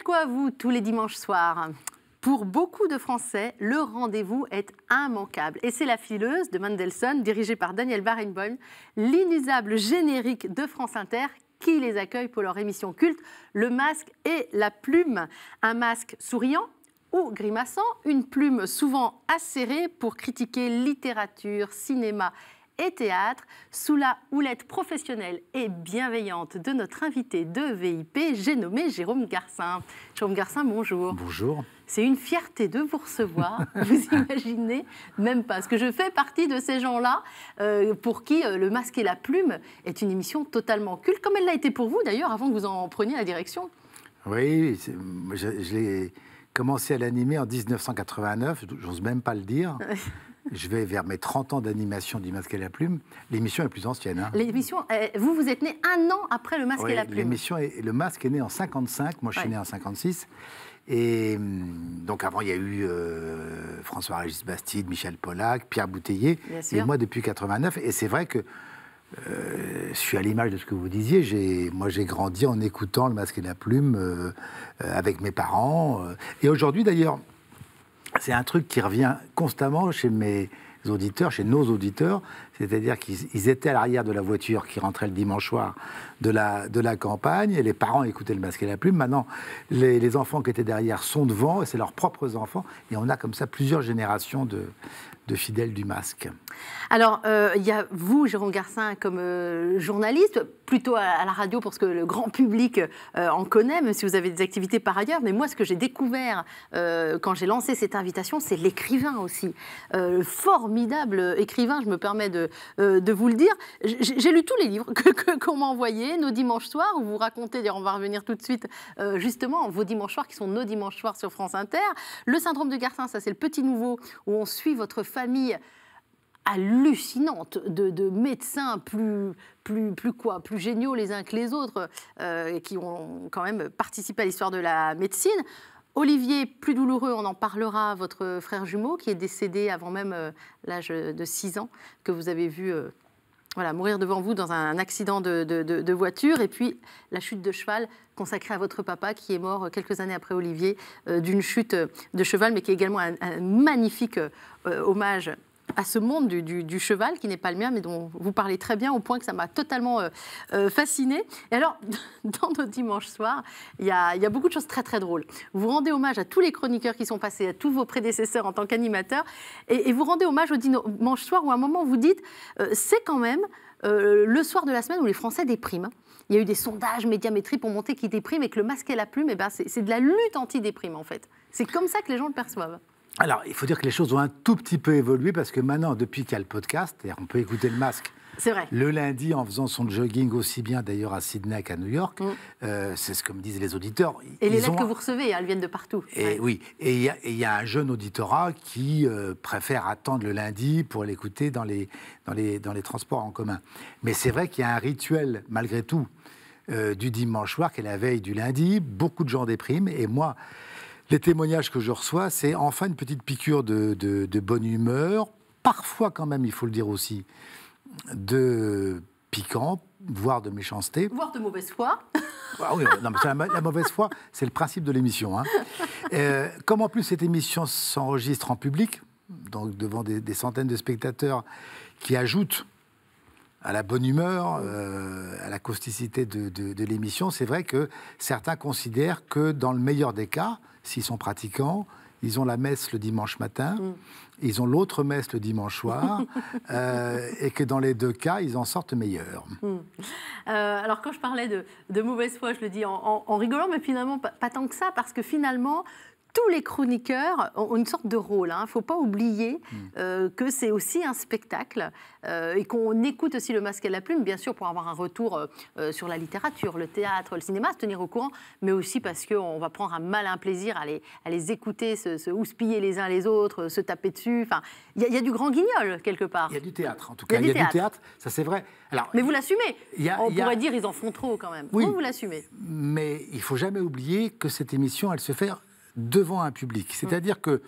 faites quoi, vous, tous les dimanches soirs pour beaucoup de Français, le rendez-vous est immanquable. Et c'est La Fileuse de Mendelssohn, dirigée par Daniel Barenboim, l'inusable générique de France Inter qui les accueille pour leur émission culte, Le Masque et la Plume. Un masque souriant ou grimaçant, une plume souvent acérée pour critiquer littérature, cinéma et théâtre, sous la houlette professionnelle et bienveillante de notre invité de VIP, j'ai nommé Jérôme Garcin. Jérôme Garcin, bonjour. Bonjour. C'est une fierté de vous recevoir. vous imaginez même pas. Parce que je fais partie de ces gens-là euh, pour qui euh, Le Masque et la Plume est une émission totalement culte, comme elle l'a été pour vous d'ailleurs avant que vous en preniez la direction. Oui, je l'ai commencé à l'animer en 1989, j'ose même pas le dire. je vais vers mes 30 ans d'animation du Masque et la Plume, l'émission est plus ancienne. Hein. L'émission, eh, vous, vous êtes né un an après le Masque et la Plume. L'émission, le Masque est né en 55, moi je suis né en 56. Et hum, donc avant, il y a eu euh, François-Régis Bastide, Michel Pollack, Pierre Bouteillé et moi depuis 89. Et c'est vrai que euh, je suis à l'image de ce que vous disiez. J'ai, moi, j'ai grandi en écoutant le Masque et la Plume euh, avec mes parents. Et aujourd'hui, d'ailleurs, c'est un truc qui revient constamment chez mes auditeurs, chez nos auditeurs, c'est-à-dire qu'ils étaient à l'arrière de la voiture qui rentrait le dimanche soir de la, de la campagne, et les parents écoutaient le masque et la plume. Maintenant, les, enfants qui étaient derrière sont devant, et c'est leurs propres enfants. Et on a comme ça plusieurs générations de, de fidèles du masque. Alors, euh, il y a vous, Jérôme Garcin, comme euh, journaliste, plutôt à, la radio pour ce que le grand public euh, en connaît, même si vous avez des activités par ailleurs. Mais moi, ce que j'ai découvert quand j'ai lancé cette invitation, c'est l'écrivain aussi. le formidable écrivain, je me permets de, euh, de vous le dire. J'ai lu tous les livres qu'on que, m'a envoyés, nos dimanches soirs, où vous racontez, on va revenir tout de suite, euh, justement, vos dimanches soirs qui sont nos dimanches soirs sur France Inter. Le syndrome de Garcin, ça c'est le petit nouveau, où on suit votre famille hallucinante de, médecins plus, plus, plus, quoi, plus géniaux les uns que les autres, euh, qui ont quand même participé à l'histoire de la médecine. Olivier, plus douloureux, on en parlera, votre frère jumeau qui est décédé avant même euh, l'âge de 6 ans, que vous avez vu euh, voilà, mourir devant vous dans un accident de, voiture, et puis la chute de cheval consacrée à votre papa, qui est mort euh, quelques années après Olivier, d'une chute de cheval, mais qui est également un, magnifique hommage à ce monde du, cheval, qui n'est pas le mien, mais dont vous parlez très bien, au point que ça m'a totalement fasciné. Euh, euh, fascinée. Et alors, dans nos dimanches soirs, il y a, beaucoup de choses très très drôles. Vous rendez hommage à tous les chroniqueurs qui sont passés, à tous vos prédécesseurs en tant qu'animateurs, et, vous rendez hommage au dimanche soir où à un moment vous dites, euh, c'est quand même le soir de la semaine où les Français dépriment. Il y a eu des sondages médiamétrie pour monter qui dépriment et que le masque et la plume, eh ben, c'est de la lutte anti-déprime en fait. C'est comme ça que les gens le perçoivent. Alors, il faut dire que les choses ont un tout petit peu évolué parce que maintenant, depuis qu'il y a le podcast, on peut écouter le masque. C'est vrai. Le lundi, en faisant son jogging aussi bien d'ailleurs à Sydney qu'à New York, mm. euh, c'est ce que me disent les auditeurs. Et les lettres que vous recevez, elles viennent de partout. Et oui, et il y, a un jeune auditorat qui euh, préfère attendre le lundi pour l'écouter dans les, transports en commun. Mais c'est vrai qu'il y a un rituel, malgré tout, euh, du dimanche soir, qui est la veille du lundi. Beaucoup de gens dépriment, et moi les témoignages que je reçois, c'est enfin une petite piqûre de, bonne humeur, parfois quand même, il faut le dire aussi, de piquant, voire de méchanceté. Voire de mauvaise foi. Ah euh, la, mauvaise foi, c'est le principe de l'émission. Hein. Euh, comme en plus cette émission s'enregistre en public, donc devant des, centaines de spectateurs qui ajoutent à la bonne humeur, euh, à la causticité de l'émission, c'est vrai que certains considèrent que dans le meilleur des cas, s'ils sont pratiquants. Ils ont la messe le dimanche matin, mm. ils ont l'autre messe le dimanche soir, euh, et que dans les deux cas, ils en sortent meilleurs. Mm. Euh, alors quand je parlais de, mauvaise foi, je le dis en, rigolant, mais finalement pas, tant que ça, parce que finalement, tous les chroniqueurs ont une sorte de rôle. Il hein. ne faut pas oublier hmm. euh, que c'est aussi un spectacle euh, et qu'on écoute aussi le masque et la plume, bien sûr, pour avoir un retour euh, sur la littérature, le théâtre, le cinéma, se tenir au courant, mais aussi parce qu'on va prendre un malin plaisir à les, écouter, se, houspiller les uns les autres, se taper dessus. Enfin, il y, a du grand guignol quelque part. Il y a du théâtre, en tout cas. Il y, a du théâtre, ça c'est vrai. Alors, mais vous l'assumez. On pourrait dire ils en font trop quand même. Oui, vous, vous l'assumez. Mais il faut jamais oublier que cette émission, elle se fait devant un public. Mm. C'est-à-dire que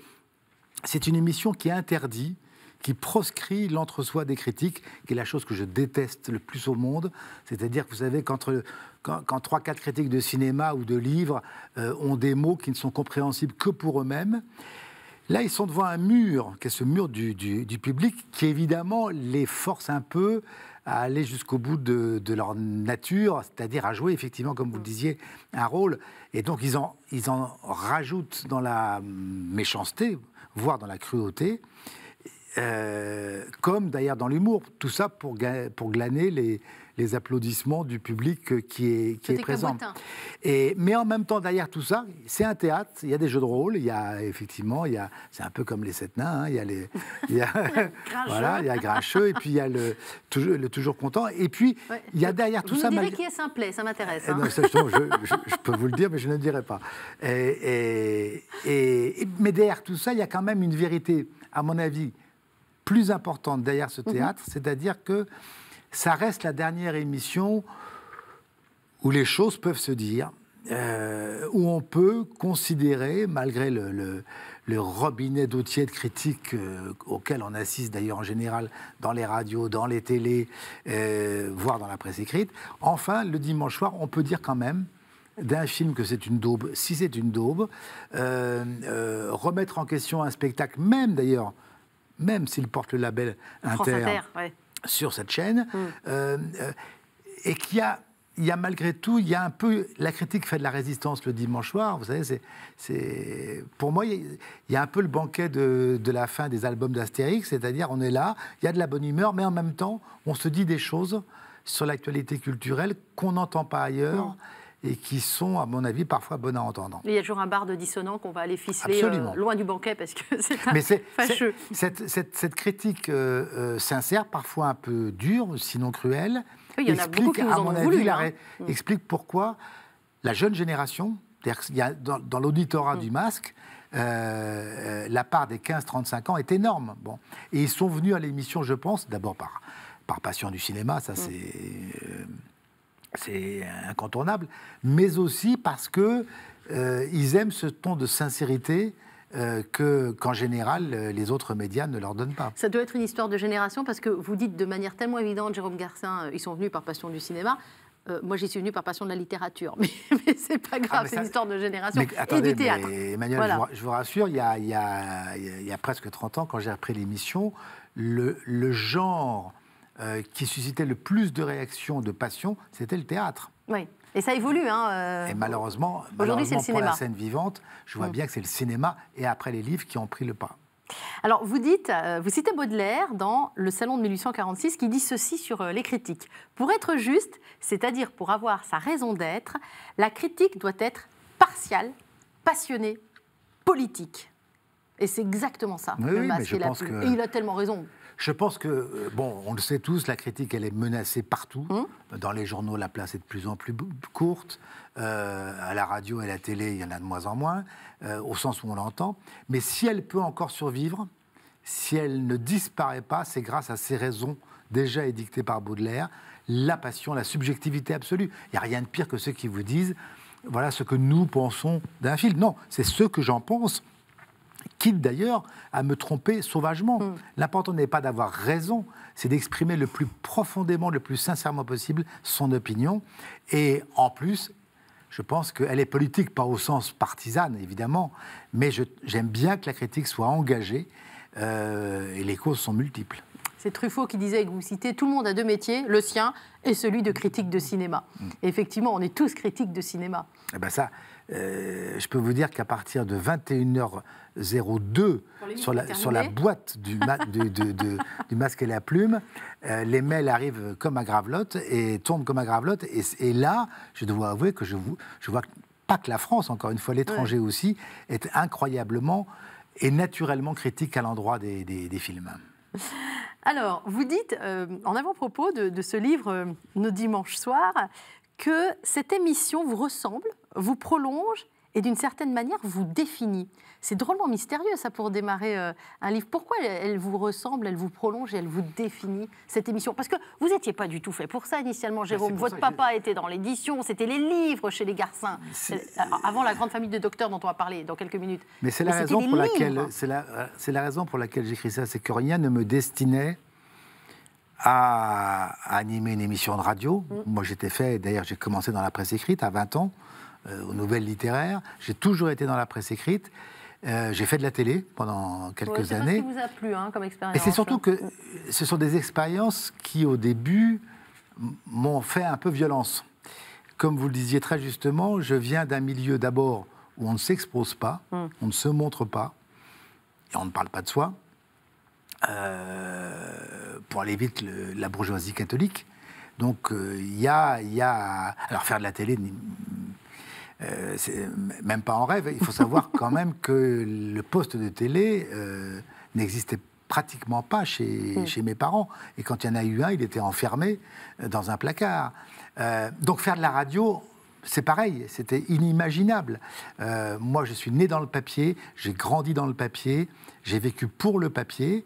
c'est une émission qui interdit qui proscrit l'entre-soi des critiques, qui est la chose que je déteste le plus au monde. C'est-à-dire que vous savez qu'entre quand, quand 3-4 critiques de cinéma ou de livres euh, ont des mots qui ne sont compréhensibles que pour eux-mêmes, là ils sont devant un mur, qui est ce mur du public, qui évidemment les force un peu à aller jusqu'au bout de, leur nature, c'est-à-dire à jouer effectivement, comme vous le mm. disiez, un rôle. Et donc ils en, ils en rajoutent dans la méchanceté, voire dans la cruauté. Euh, comme d'ailleurs dans l'humour, tout ça pour, pour glaner les, les applaudissements du public euh, qui est, est présent. Et, mais en même temps, derrière tout ça, c'est un théâtre, il y a des jeux de rôle, il y a effectivement, il y a, c'est un peu comme les sept nains, hein, il y a les... Il y a, voilà, il y a et puis il y a le, toujours, le toujours content, et puis il y a derrière tout ça... Vous qui est Simplet, ça m'intéresse. Eh hein. Je, peux vous le dire, mais je ne le dirai pas. Et, et, mais derrière tout ça, il y a quand même une vérité, à mon avis, plus importante derrière ce mhm. théâtre, c'est-à-dire que ça reste la dernière émission où les choses peuvent se dire, euh, où on peut considérer, malgré le, le, robinet d'eau tiède critique euh, auquel on assiste d'ailleurs en général dans les radios, dans les télés, euh, voire dans la presse écrite, enfin, le dimanche soir, on peut dire quand même d'un film que c'est une daube, si c'est une daube, remettre en question un spectacle, même d'ailleurs, même s'il porte le label Inter, sur cette chaîne, mm. euh, euh, et qu'il y a il a malgré tout, il y a un peu la critique fait de la résistance le dimanche soir. Vous savez, c'est pour moi, il y a un peu le banquet de, la fin des albums d'Astérix, c'est-à-dire on est là, il y a de la bonne humeur, mais en même temps, on se dit des choses sur l'actualité culturelle qu'on n'entend pas ailleurs et qui sont, à mon avis, parfois bonnes à entendre. il y a toujours un bar de dissonant qu'on va aller ficeler euh, loin du banquet parce que c'est fâcheux. Cette, cette, critique euh, euh, sincère, parfois un peu dure, sinon cruelle, explique, à mon avis, hein. mm. explique pourquoi la jeune génération, dans, l'auditorat mm. du masque, la part des 15-35 ans est énorme. Bon. Et ils sont venus à l'émission, je pense, d'abord par, par passion du cinéma, ça mm. c'est c'est incontournable, mais aussi parce que euh, ils aiment ce ton de sincérité euh, que qu'en général les autres médias ne leur donnent pas. Ça doit être une histoire de génération parce que vous dites de manière tellement évidente, Jérôme Garcin, euh, ils sont venus par passion du cinéma. moi, j'y suis venu par passion de la littérature, mais, c'est pas ah, grave, c'est une histoire de génération et du théâtre. Emmanuel, je, vous, rassure, il y, a, presque 30 ans, quand j'ai repris l'émission, le, le genre euh, qui suscitait le plus de réactions, de passion, c'était le théâtre. Oui. Et ça évolue. Hein, euh, et malheureusement, le pour la scène vivante, je vois mm. bien que c'est le cinéma et après les livres qui ont pris le pas. Alors, vous dites, euh, vous citez Baudelaire dans Le Salon de 1846 qui dit ceci sur les critiques. Pour être juste, c'est-à-dire pour avoir sa raison d'être, la critique doit être partiale, passionnée, politique. Et c'est exactement ça. Oui, mais je pense que... il a tellement raison. Je pense que, euh, bon, on le sait tous, la critique, elle est menacée partout. Hum. Dans les journaux, la place est de plus en plus courte. Euh, à la radio et à la télé, il y en a de moins en moins, euh, au sens où on l'entend. Mais si elle peut encore survivre, si elle ne disparaît pas, c'est grâce à ces raisons déjà édictées par Baudelaire, la passion, la subjectivité absolue. Il n'y a rien de pire que ceux qui vous disent, voilà ce que nous pensons d'un film. Non, c'est ce que j'en pense quitte d'ailleurs à me tromper sauvagement. Mm. L'important n'est pas d'avoir raison, c'est d'exprimer le plus profondément, le plus sincèrement possible son opinion. Et en plus, je pense qu'elle est politique, pas au sens partisane évidemment, mais j'aime bien que la critique soit engagée euh, et les causes sont multiples. C'est Truffaut qui disait, que vous citez, tout le monde a deux métiers, le sien et celui de critique de cinéma. Mm. effectivement, on est tous critiques de cinéma. Eh ben ça, euh, je peux vous dire qu'à partir de 21h02, sur la, sur la, boîte du, masque et la plume, euh, les mails arrivent comme à gravelotte et tombent comme à gravelotte. Et, et là, je dois avouer que je, vous, je vois pas que la France, encore une fois, l'étranger aussi, est incroyablement et naturellement critique à l'endroit des, films. Alors, vous dites euh, en avant-propos de, ce livre, Nos dimanches soirs, que cette émission vous ressemble vous prolonge et d'une certaine manière vous définit. C'est drôlement mystérieux ça pour démarrer euh, un livre. Pourquoi elle, vous ressemble, elle vous prolonge, et elle vous définit cette émission Parce que vous n'étiez pas du tout fait pour ça initialement, ben, Jérôme. Votre papa était dans l'édition, c'était les livres chez les garçons. Euh, avant la grande famille de docteurs dont on va parler dans quelques minutes. Mais c'est la, raison pour laquelle c'est la, euh, la raison pour laquelle j'écris ça, c'est que rien ne me destinait à animer une émission de radio. Mm. Moi, j'étais fait, d'ailleurs, j'ai commencé dans la presse écrite à 20 ans. Euh, aux nouvelles littéraires. J'ai toujours été dans la presse écrite. Euh, j'ai fait de la télé pendant quelques années. C'est ce qui vous a plu hein, comme expérience. Et c'est surtout hein. que ce sont des expériences qui, au début, m'ont fait un peu violence. Comme vous le disiez très justement, je viens d'un milieu d'abord où on ne s'expose pas, mm. on ne se montre pas, et on ne parle pas de soi. Euh, pour aller vite, la bourgeoisie catholique. Donc il y, a, y a... Alors faire de la télé, euh, même pas en rêve. Il faut savoir quand même que le poste de télé euh, n'existait pratiquement pas chez, mm. chez, mes parents. Et quand il y en a eu un, il était enfermé euh, dans un placard. donc faire de la radio, c'est pareil, c'était inimaginable. moi, je suis né dans le papier, j'ai grandi dans le papier, j'ai vécu pour le papier.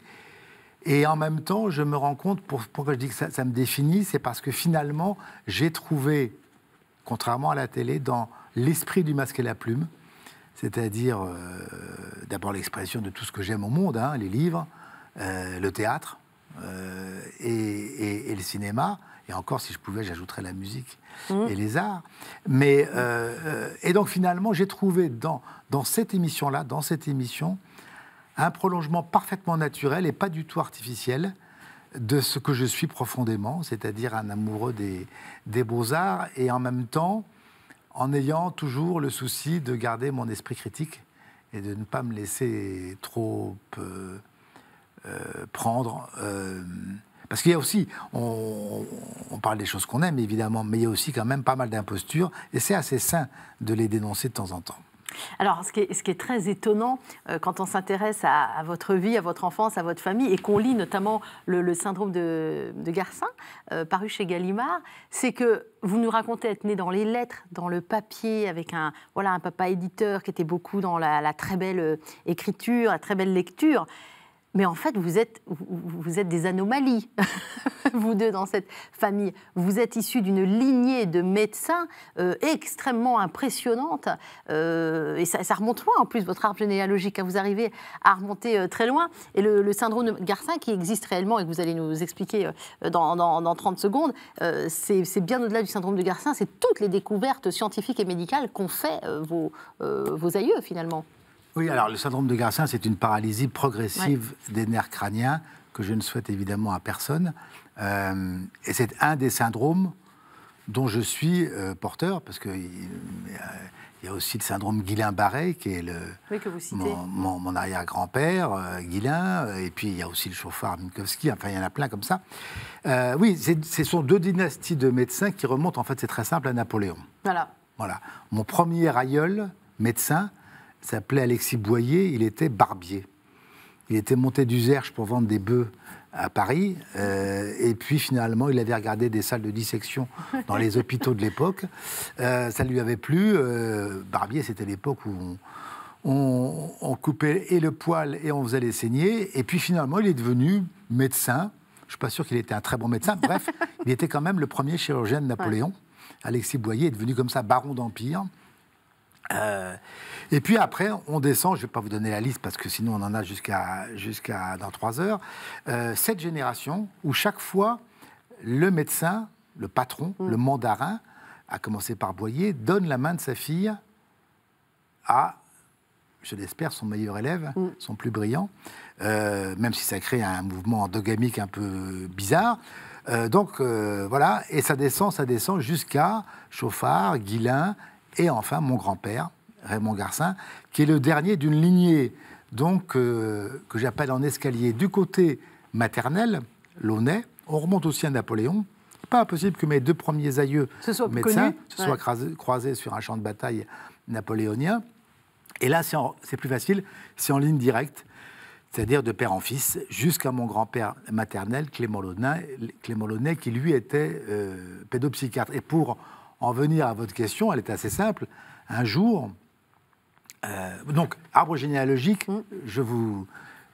Et en même temps, je me rends compte, pour, pourquoi je dis que ça, ça me définit, c'est parce que finalement, j'ai trouvé, contrairement à la télé, dans l'esprit du masque et la plume, c'est-à-dire euh, d'abord l'expression de tout ce que j'aime au monde, hein, les livres, euh, le théâtre euh, et, le cinéma. Et encore, si je pouvais, j'ajouterais la musique mmh. et les arts. Mais, et donc finalement, j'ai trouvé dans, dans cette émission-là, dans cette émission, un prolongement parfaitement naturel et pas du tout artificiel de ce que je suis profondément, c'est-à-dire un amoureux des, des beaux-arts et en même temps en ayant toujours le souci de garder mon esprit critique et de ne pas me laisser trop euh, euh, prendre. Euh, parce qu'il y a aussi, on parle des choses qu'on aime évidemment, mais il y a aussi quand même pas mal d'impostures, et c'est assez sain de les dénoncer de temps en temps. Alors, ce qui, est, très étonnant euh, quand on s'intéresse à, votre vie, à votre enfance, à votre famille, et qu'on lit notamment le, syndrome de, Garcin, euh, paru chez Gallimard, c'est que vous nous racontez être né dans les lettres, dans le papier, avec un, voilà, un papa éditeur qui était beaucoup dans la très belle euh, écriture, la très belle lecture mais en fait, vous êtes, vous êtes des anomalies, vous deux, dans cette famille. Vous êtes issus d'une lignée de médecins euh, extrêmement impressionnante. Euh, et ça, remonte loin, en plus, votre arbre généalogique. Hein, vous arrivez à remonter euh, très loin. Et le, syndrome de Garcin, qui existe réellement et que vous allez nous expliquer dans, dans, 30 secondes, c'est bien au-delà du syndrome de Garcin. C'est toutes les découvertes scientifiques et médicales qu'ont fait vos, vos aïeux, finalement. Oui, alors le syndrome de Garcin, c'est une paralysie progressive des nerfs crâniens que je ne souhaite évidemment à personne. Euh, et c'est un des syndromes dont je suis euh, porteur, parce qu'il il y a aussi le syndrome Guillain-Barré, qui est le, mon, arrière-grand-père, euh, Guillain, et puis il y a aussi le chauffard Minkowski, enfin il y en a plein comme ça. oui, ce sont deux dynasties de médecins qui remontent, en fait c'est très simple, à Napoléon. Voilà. Voilà. Mon premier aïeul, médecin, s'appelait Alexis Boyer, il était barbier. Il était monté d'Userche pour vendre des bœufs à Paris. Euh, et puis finalement, il avait regardé des salles de dissection dans les hôpitaux de l'époque. Euh, ça lui avait plu. Euh, barbier, c'était l'époque où on, on, coupait et le poil et on faisait les saigner. Et puis finalement, il est devenu médecin. Je ne suis pas sûr qu'il était un très bon médecin. Bref, il était quand même le premier chirurgien de Napoléon. Alexis Boyer est devenu comme ça baron d'Empire. Euh, et puis après, on descend, je ne vais pas vous donner la liste parce que sinon on en a jusqu'à dans trois heures, euh, cette génération où chaque fois le médecin, le patron, mm. le mandarin, à commencer par Boyer, donne la main de sa fille à, je l'espère, son meilleur élève, mm. son plus brillant, euh, même si ça crée un mouvement endogamique un peu bizarre. donc voilà, et ça descend, ça descend jusqu'à Chauffard, Guillain, et enfin, mon grand-père, Raymond Garcin, qui est le dernier d'une lignée donc, euh, que j'appelle en escalier du côté maternel, Launay. On remonte aussi à Napoléon. Pas impossible que mes deux premiers aïeux médecins se soient croisés, sur un champ de bataille napoléonien. Et là, c'est plus facile, c'est en ligne directe, c'est-à-dire de père en fils, jusqu'à mon grand-père maternel, Clément Launay, Clément qui lui était euh, pédopsychiatre. Et pour en venir à votre question, elle est assez simple. Un jour, euh, donc, arbre généalogique, mm. je, vous,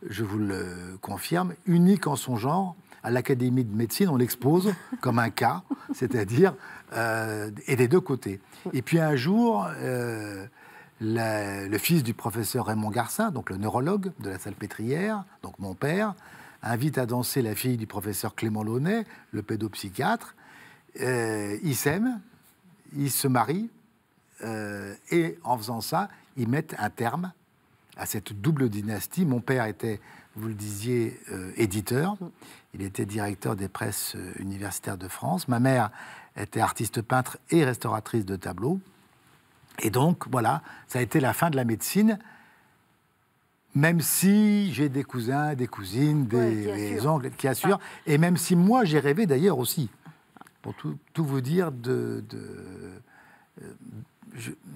je vous le confirme, unique en son genre. À l'Académie de médecine, on l'expose comme un cas, c'est-à-dire, euh, et des deux côtés. Mm. Et puis un jour, euh, le fils du professeur Raymond Garcin, donc le neurologue de la Salpêtrière, donc mon père, invite à danser la fille du professeur Clément Launay, le pédopsychiatre. ils s'aiment, ils se marient euh, et en faisant ça, ils mettent un terme à cette double dynastie. Mon père était, vous le disiez, euh, éditeur. Il était directeur des presses euh, universitaires de France. Ma mère était artiste peintre et restauratrice de tableaux. Et donc, voilà, ça a été la fin de la médecine. Même si j'ai des cousins, des cousines, des oncles qui assurent, et même si moi j'ai rêvé d'ailleurs aussi pour tout, vous dire, de,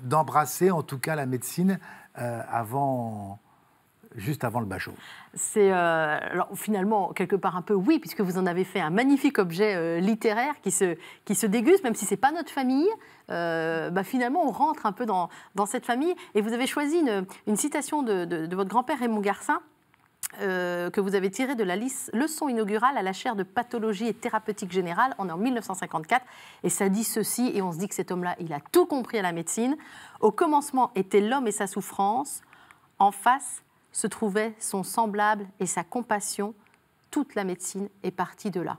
d'embrasser en tout cas la médecine euh, avant juste avant le bachot C'est euh, finalement quelque part un peu oui, puisque vous en avez fait un magnifique objet euh, littéraire qui se, qui se déguste, même si c'est pas notre famille. bah, finalement, on rentre un peu dans, dans, cette famille. Et vous avez choisi une, citation de, de, de votre grand-père Raymond Garcin euh, que vous avez tiré de la liste leçon inaugurale à la chaire de pathologie et thérapeutique générale. On est en 1954 et ça dit ceci et on se dit que cet homme-là, il a tout compris à la médecine. Au commencement était l'homme et sa souffrance. En face se trouvait son semblable et sa compassion. Toute la médecine est partie de là.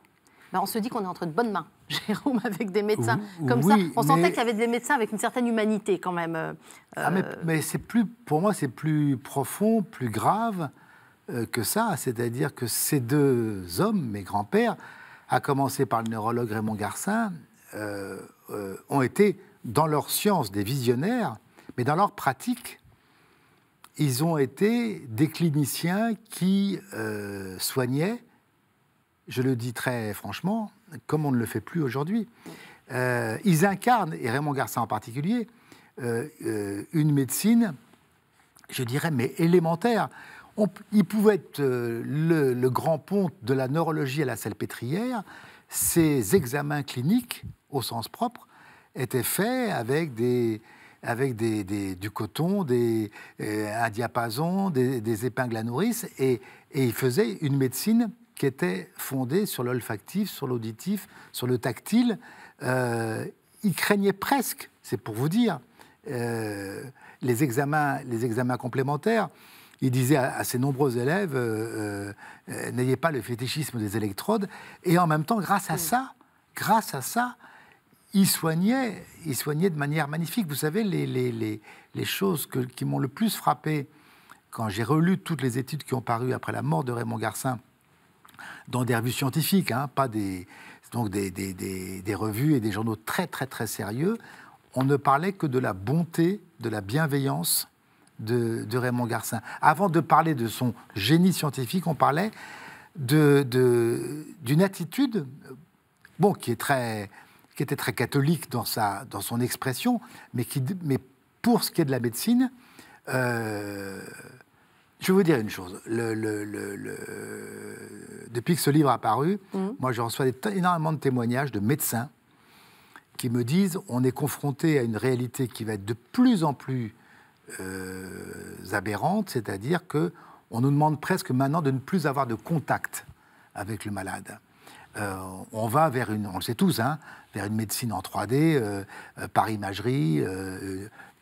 Ben, on se dit qu'on est entre de bonnes mains. Jérôme, avec des médecins comme ça. On sentait qu'il y avait des médecins avec une certaine humanité quand même. Euh, ah, mais, euh, mais plus, pour moi, c'est plus profond, plus grave. Euh, que ça, c'est-à-dire que ces deux hommes, mes grands-pères, à commencer par le neurologue Raymond Garcin, euh, euh, ont été dans leur science des visionnaires, mais dans leur pratique, ils ont été des cliniciens qui soignaient, je le dis très franchement, comme on ne le fait plus aujourd'hui. ils incarnent, et Raymond Garcin en particulier, une médecine, je dirais, mais élémentaire il pouvait être euh, le, grand pont de la neurologie à la salpêtrière. Ces examens cliniques, au sens propre, étaient faits avec du coton, des, euh, un diapason, des, épingles à nourrice, et, il faisait une médecine qui était fondée sur l'olfactif, sur l'auditif, sur le tactile. Euh, il craignait presque, c'est pour vous dire, les examens complémentaires il disait à, ses nombreux élèves, euh, euh, euh, n'ayez pas le fétichisme des électrodes. Et en même temps, grâce à ça, grâce à ça, il soignait, il soignait de manière magnifique. Vous savez, les, les, les, choses qui m'ont le plus frappé quand j'ai relu toutes les études qui ont paru après la mort de Raymond Garcin, dans des revues scientifiques, hein, pas des, donc des, des, revues et des journaux très très très sérieux, on ne parlait que de la bonté, de la bienveillance de, Raymond Garcin. Avant de parler de son génie scientifique, on parlait d'une attitude, bon, qui, est très, qui était très catholique dans, sa, dans son expression, mais, qui, mais pour ce qui est de la médecine, euh, je vais vous dire une chose. Le, Depuis que ce livre a apparu, mmh. moi, je reçois énormément de témoignages de médecins qui me disent on est confronté à une réalité qui va être de plus en plus aberrantes, euh, aberrante, c'est-à-dire que on nous demande presque maintenant de ne plus avoir de contact avec le malade. Euh, on va vers une, on le sait tous, hein, vers une médecine en 3D, euh, par imagerie,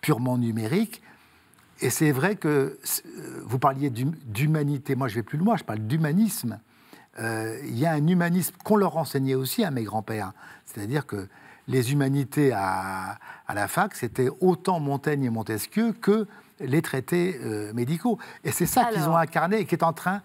purement numérique. Et c'est vrai que vous parliez d'humanité, moi je vais plus loin, je parle d'humanisme. Il y a un humanisme qu'on leur enseignait aussi à mes grands-pères, c'est-à-dire que les humanités à, la fac, c'était autant Montaigne et Montesquieu que les traités euh, médicaux. Et c'est ça qu'ils ont incarné et qui est en train,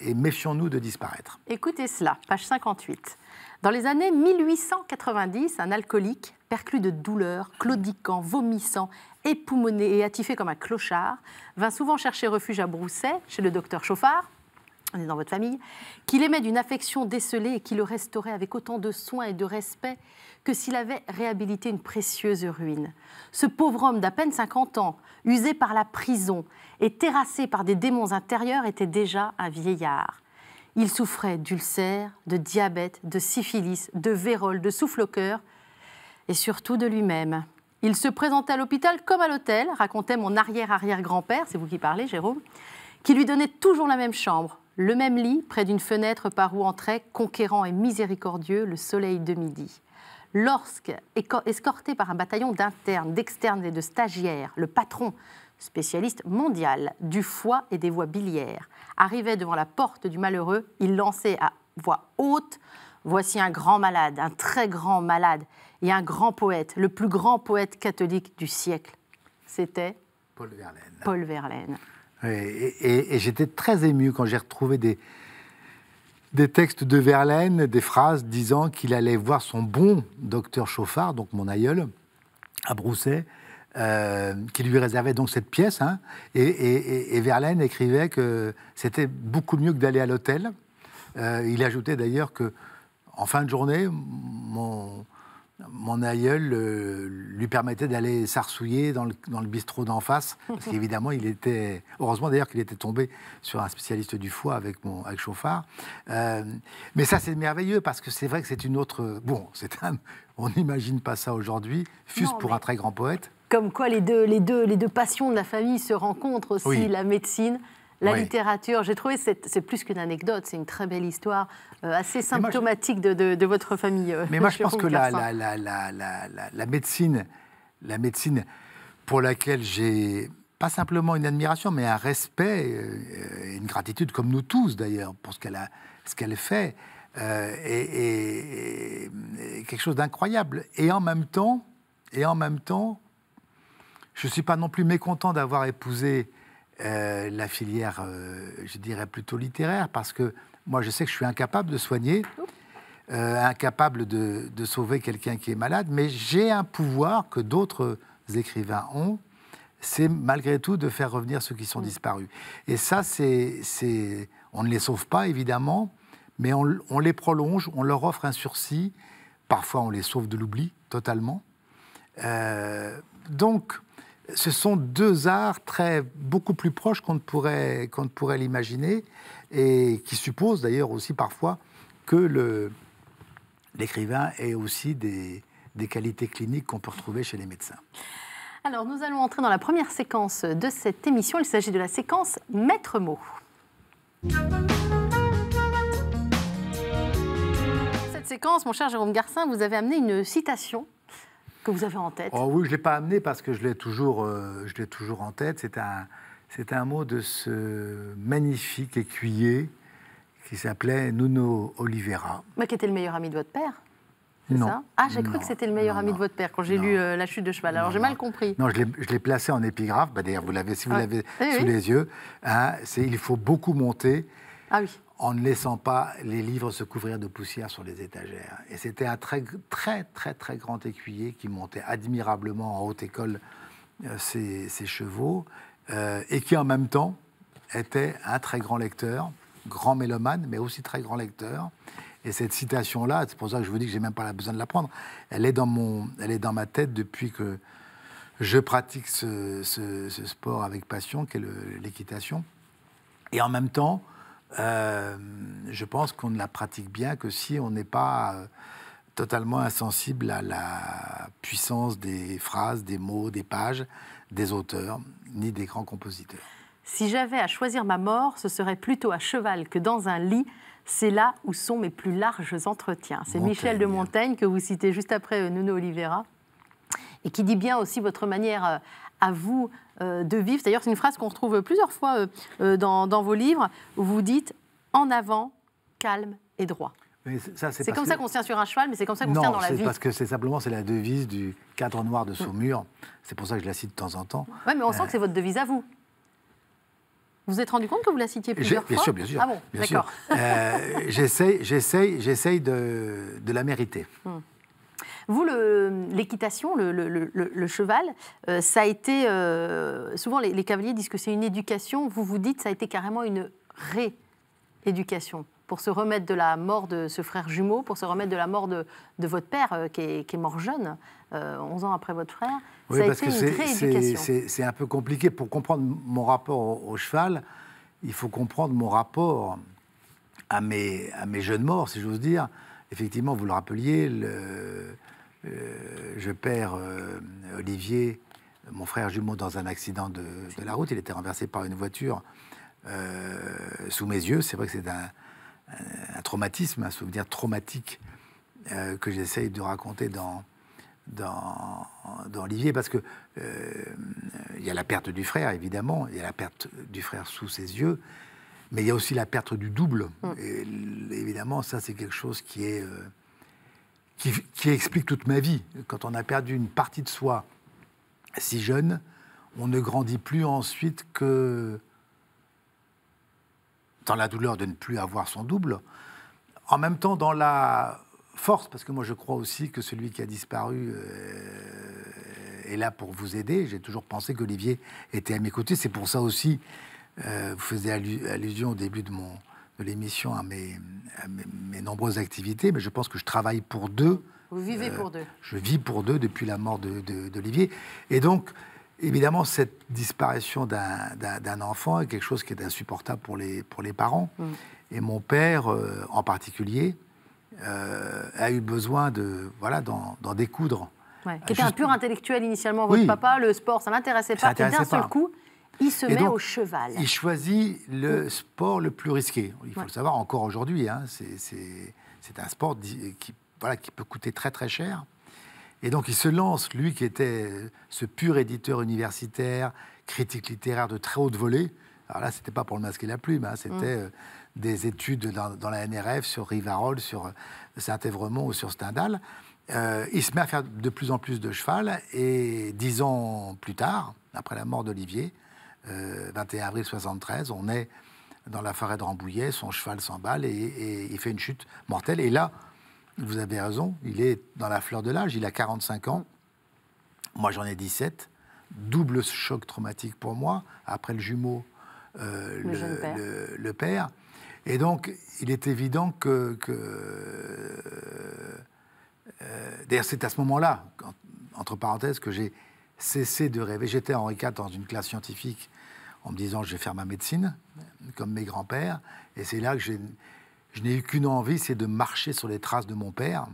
et méfions-nous, de disparaître. Écoutez cela, page 58. Dans les années 1890, un alcoolique, perclus de douleur, claudiquant, vomissant, époumoné et attifé comme un clochard, vint souvent chercher refuge à Brousset, chez le docteur Chauffard, est dans votre famille, qu'il aimait d'une affection décelée et qui le restaurait avec autant de soin et de respect que s'il avait réhabilité une précieuse ruine. Ce pauvre homme d'à peine 50 ans, usé par la prison et terrassé par des démons intérieurs, était déjà un vieillard. Il souffrait d'ulcères, de diabète, de syphilis, de vérole, de souffle au cœur et surtout de lui-même. Il se présentait à l'hôpital comme à l'hôtel, racontait mon arrière-arrière-grand-père, c'est vous qui parlez, Jérôme, qui lui donnait toujours la même chambre, le même lit près d'une fenêtre par où entrait, conquérant et miséricordieux, le soleil de midi. Lorsque, escorté par un bataillon d'internes, d'externes et de stagiaires, le patron, spécialiste mondial du foie et des voies biliaires, arrivait devant la porte du malheureux, il lançait à voix haute Voici un grand malade, un très grand malade et un grand poète, le plus grand poète catholique du siècle. C'était Paul Verlaine. Paul Verlaine. Et, j'étais très ému quand j'ai retrouvé des, des textes de Verlaine, des phrases disant qu'il allait voir son bon docteur Chauffard, donc mon aïeul, à Brousset, euh, qui lui réservait donc cette pièce. Hein. et, Verlaine écrivait que c'était beaucoup mieux que d'aller à l'hôtel. Euh, il ajoutait d'ailleurs que en fin de journée, mon, mon aïeul euh, lui permettait d'aller s'arsouiller dans le, bistrot d'en face, parce qu'évidemment, il était. Heureusement d'ailleurs qu'il était tombé sur un spécialiste du foie avec mon avec Chauffard. Euh, mais ça, c'est merveilleux, parce que c'est vrai que c'est une autre. Bon, on n'imagine pas ça aujourd'hui, fût-ce pour un très grand poète. Comme quoi les deux, passions de la famille se rencontrent aussi, la médecine la littérature. J'ai trouvé, c'est plus qu'une anecdote, c'est une très belle histoire, euh, assez symptomatique de, votre famille. Euh, mais moi, je pense que la, la, médecine, la médecine pour laquelle j'ai pas simplement une admiration, mais un respect, euh, et une gratitude, comme nous tous d'ailleurs, pour ce qu'elle a, ce qu'elle fait, est quelque chose d'incroyable. Et en même temps, et en même temps, je suis pas non plus mécontent d'avoir épousé euh, la filière, euh, je dirais plutôt littéraire, parce que moi, je sais que je suis incapable de soigner, euh, incapable de, sauver quelqu'un qui est malade, mais j'ai un pouvoir que d'autres écrivains ont, c'est malgré tout de faire revenir ceux qui sont mm. disparus. Et ça, c'est, on ne les sauve pas, évidemment, mais on, les prolonge, on leur offre un sursis, parfois on les sauve de l'oubli totalement. donc, ce sont deux arts très beaucoup plus proches qu'on ne pourrait, qu'on pourrait l'imaginer et qui supposent d'ailleurs aussi parfois que l'écrivain ait aussi des, des qualités cliniques qu'on peut retrouver chez les médecins. Alors nous allons entrer dans la première séquence de cette émission. Il s'agit de la séquence Maître mot. Cette séquence, mon cher Jérôme Garcin, vous avez amené une citation que vous avez en tête Oh oui, je ne l'ai pas amené parce que je l'ai toujours, euh, je l'ai toujours en tête. C'est un, un mot de ce magnifique écuyer qui s'appelait Nuno Oliveira. Mais bah, qui était le meilleur ami de votre père non. Ça ah, j'ai cru que c'était le meilleur ami de votre père quand j'ai lu euh, La chute de cheval. Alors j'ai mal compris. Non, je l'ai placé en épigraphe. Bah, D'ailleurs, vous l'avez, si vous ah. l'avez sous les yeux, hein, c'est il faut beaucoup monter. Ah oui en ne laissant pas les livres se couvrir de poussière sur les étagères. Et c'était un très, très, très, très grand écuyer qui montait admirablement en haute école euh, ses, chevaux euh, et qui en même temps était un très grand lecteur, grand mélomane, mais aussi très grand lecteur. Et cette citation-là, c'est pour ça que je vous dis que j'ai même pas besoin de la prendre, elle est dans, mon, elle est dans ma tête depuis que je pratique ce, sport avec passion, qu'est l'équitation. Et en même temps, euh, je pense qu'on ne la pratique bien que si on n'est pas euh, totalement insensible à la puissance des phrases, des mots, des pages, des auteurs, ni des grands compositeurs. Si j'avais à choisir ma mort, ce serait plutôt à cheval que dans un lit. C'est là où sont mes plus larges entretiens. C'est Michel de Montaigne que vous citez juste après euh, Nuno Oliveira et qui dit bien aussi votre manière à vous euh, de vivre. D'ailleurs, c'est une phrase qu'on retrouve plusieurs fois euh, euh, dans, vos livres, où vous dites en avant, calme et droit. C'est comme ça qu'on se tient sur un cheval, mais c'est comme ça qu'on se tient dans la vie. Non, parce que c'est simplement c'est la devise du cadre noir de Saumur. C'est pour ça que je la cite de temps en temps. Oui, mais on sent que c'est votre devise à vous. Vous vous êtes rendu compte que vous la citiez plusieurs fois Bien sûr, bien sûr. Ah bon, d'accord. J'essaye de, de la mériter. Hmm. Vous, l'équitation, le, le, cheval, euh, ça a été. Euh, souvent, les, cavaliers disent que c'est une éducation. Vous vous dites ça a été carrément une rééducation pour se remettre de la mort de ce frère jumeau, pour se remettre de la mort de, votre père, euh, qui, est, mort jeune, 11 ans après votre frère. Oui, ça parce a été que c'est un peu compliqué. Pour comprendre mon rapport au, cheval, il faut comprendre mon rapport à mes, à mes jeunes morts, si j'ose dire. Effectivement, vous le rappeliez, le, euh, je perds euh, Olivier, mon frère jumeau, dans un accident de, la route. Il était renversé par une voiture euh, sous mes yeux. C'est vrai que c'est un, traumatisme, un souvenir traumatique que j'essaye de raconter dans, dans, dans Olivier, parce que il y a la perte du frère, évidemment, il y a la perte du frère sous ses yeux, mais il y a aussi la perte du double. Mmh. Et, évidemment, ça, c'est quelque chose qui est qui, explique toute ma vie. Quand on a perdu une partie de soi si jeune, on ne grandit plus ensuite que dans la douleur de ne plus avoir son double, en même temps dans la force, parce que moi je crois aussi que celui qui a disparu euh, est là pour vous aider. J'ai toujours pensé qu'Olivier était à mes côtés. C'est pour ça aussi, euh, vous faisiez allusion au début de mon, de l'émission à, mes, mes, nombreuses activités, mais je pense que je travaille pour deux. Vous vivez pour euh, deux. Je vis pour deux depuis la mort d'Olivier. De, et donc, évidemment, cette disparition d'un enfant est quelque chose qui est insupportable pour les, pour les parents. Mm. Et mon père, euh, en particulier, euh, a eu besoin de voilà d'en découdre. Qui était un pur intellectuel initialement, votre papa, le sport, ça l'intéressait pas. Et d'un seul coup, il se met au cheval. Il choisit le sport le plus risqué. Il faut le savoir encore aujourd'hui. Hein. c'est un sport qui, qui peut coûter très très cher. Et donc il se lance, lui qui était ce pur éditeur universitaire, critique littéraire de très haute volée. Alors là, c'était pas pour le masquer la plume, hein. c'était mm. euh, des études dans, la NRF sur Rivarol, sur euh, saint evremont ou sur Stendhal. Euh, il se met à faire de plus en plus de cheval et dix ans plus tard, après la mort d'Olivier, 21 euh, avril 73, on est dans la forêt de Rambouillet, son cheval s'emballe et, il fait une chute mortelle. Et là, vous avez raison, il est dans la fleur de l'âge, il a 45 ans, moi j'en ai 17, double choc traumatique pour moi, après le jumeau, euh, le, père. Et donc, il est évident que... Euh, d'ailleurs, c'est à ce moment-là, entre parenthèses, que j'ai cessé de rêver. J'étais Henri IV dans une classe scientifique en me disant je vais faire ma médecine, comme mes grands-pères. Et c'est là que je n'ai eu qu'une envie, c'est de marcher sur les traces de mon père.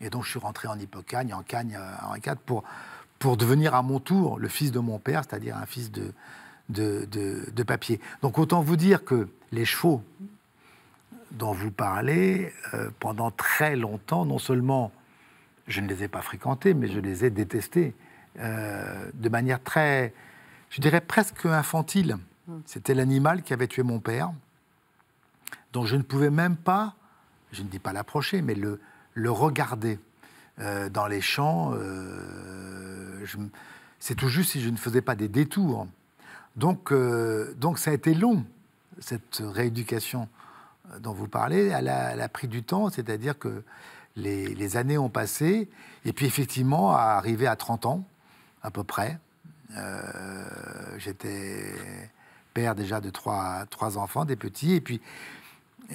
Et donc je suis rentré en Hippocagne, en Cagne, euh, en Cagne, pour, pour devenir à mon tour le fils de mon père, c'est-à-dire un fils de, de, papier. Donc autant vous dire que les chevaux dont vous parlez, euh, pendant très longtemps, non seulement je ne les ai pas fréquentés, mais je les ai détestés euh, de manière très, je dirais presque infantile. Hmm. C'était l'animal qui avait tué mon père, dont je ne pouvais même pas, je ne dis pas l'approcher, mais le, regarder euh, dans les champs. Euh, c'est tout juste si je ne faisais pas des détours. Donc, euh, donc ça a été long, cette rééducation dont vous parlez. Elle a, pris du temps, c'est-à-dire que les, les années ont passé, et puis effectivement, à arriver à 30 ans, à peu près, euh, j'étais père déjà de trois, trois enfants, des petits. Et puis,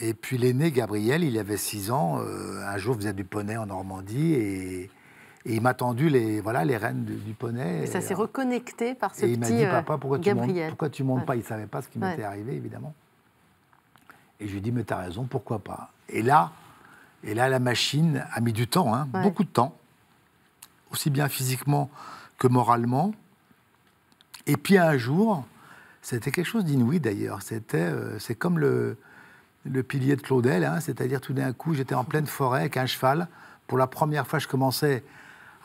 et puis l'aîné, Gabriel, il avait six ans. Euh, un jour, faisait du poney en Normandie et, il m'a tendu les, voilà, les rênes du, poney. Et ça s'est reconnecté par ce et Il m'a dit, papa, pourquoi Gabriel. tu montes, pourquoi tu montes pas Il ne savait pas ce qui m'était arrivé, évidemment. Et je lui ai dit, mais as raison, pourquoi pas Et là, et là, la machine a mis du temps, hein, beaucoup de temps, aussi bien physiquement que moralement. Et puis un jour, c'était quelque chose d'inouï d'ailleurs. C'était, euh, c'est comme le, le, pilier de Claudel, hein. c'est-à-dire tout d'un coup, j'étais en pleine forêt avec un cheval. Pour la première fois, je commençais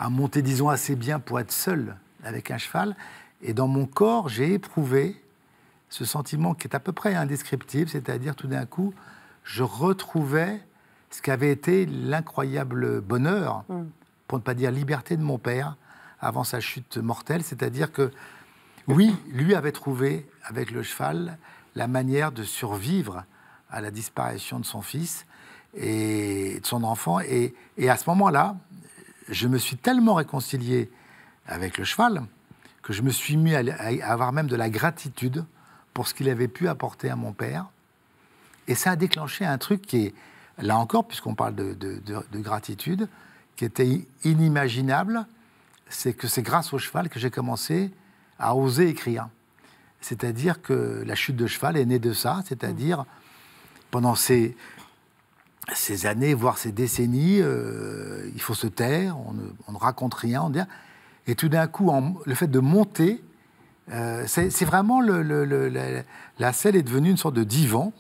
à monter, disons, assez bien pour être seul avec un cheval. Et dans mon corps, j'ai éprouvé ce sentiment qui est à peu près indescriptible, c'est-à-dire tout d'un coup, je retrouvais ce qu'avait été l'incroyable bonheur, mm. pour ne pas dire liberté de mon père, avant sa chute mortelle, c'est-à-dire que oui, lui avait trouvé avec le cheval la manière de survivre à la disparition de son fils et de son enfant. Et, à ce moment-là, je me suis tellement réconcilié avec le cheval que je me suis mis à, avoir même de la gratitude pour ce qu'il avait pu apporter à mon père. Et ça a déclenché un truc qui est, là encore, puisqu'on parle de, gratitude, qui était inimaginable. C'est que c'est grâce au cheval que j'ai commencé a osé écrire. C'est-à-dire que la chute de cheval est née de ça, c'est-à-dire pendant ces, ces années, voire ces décennies, euh, il faut se taire, on ne, raconte rien, et tout d'un coup, le fait de monter, euh, c'est vraiment la, selle est devenue une sorte de divan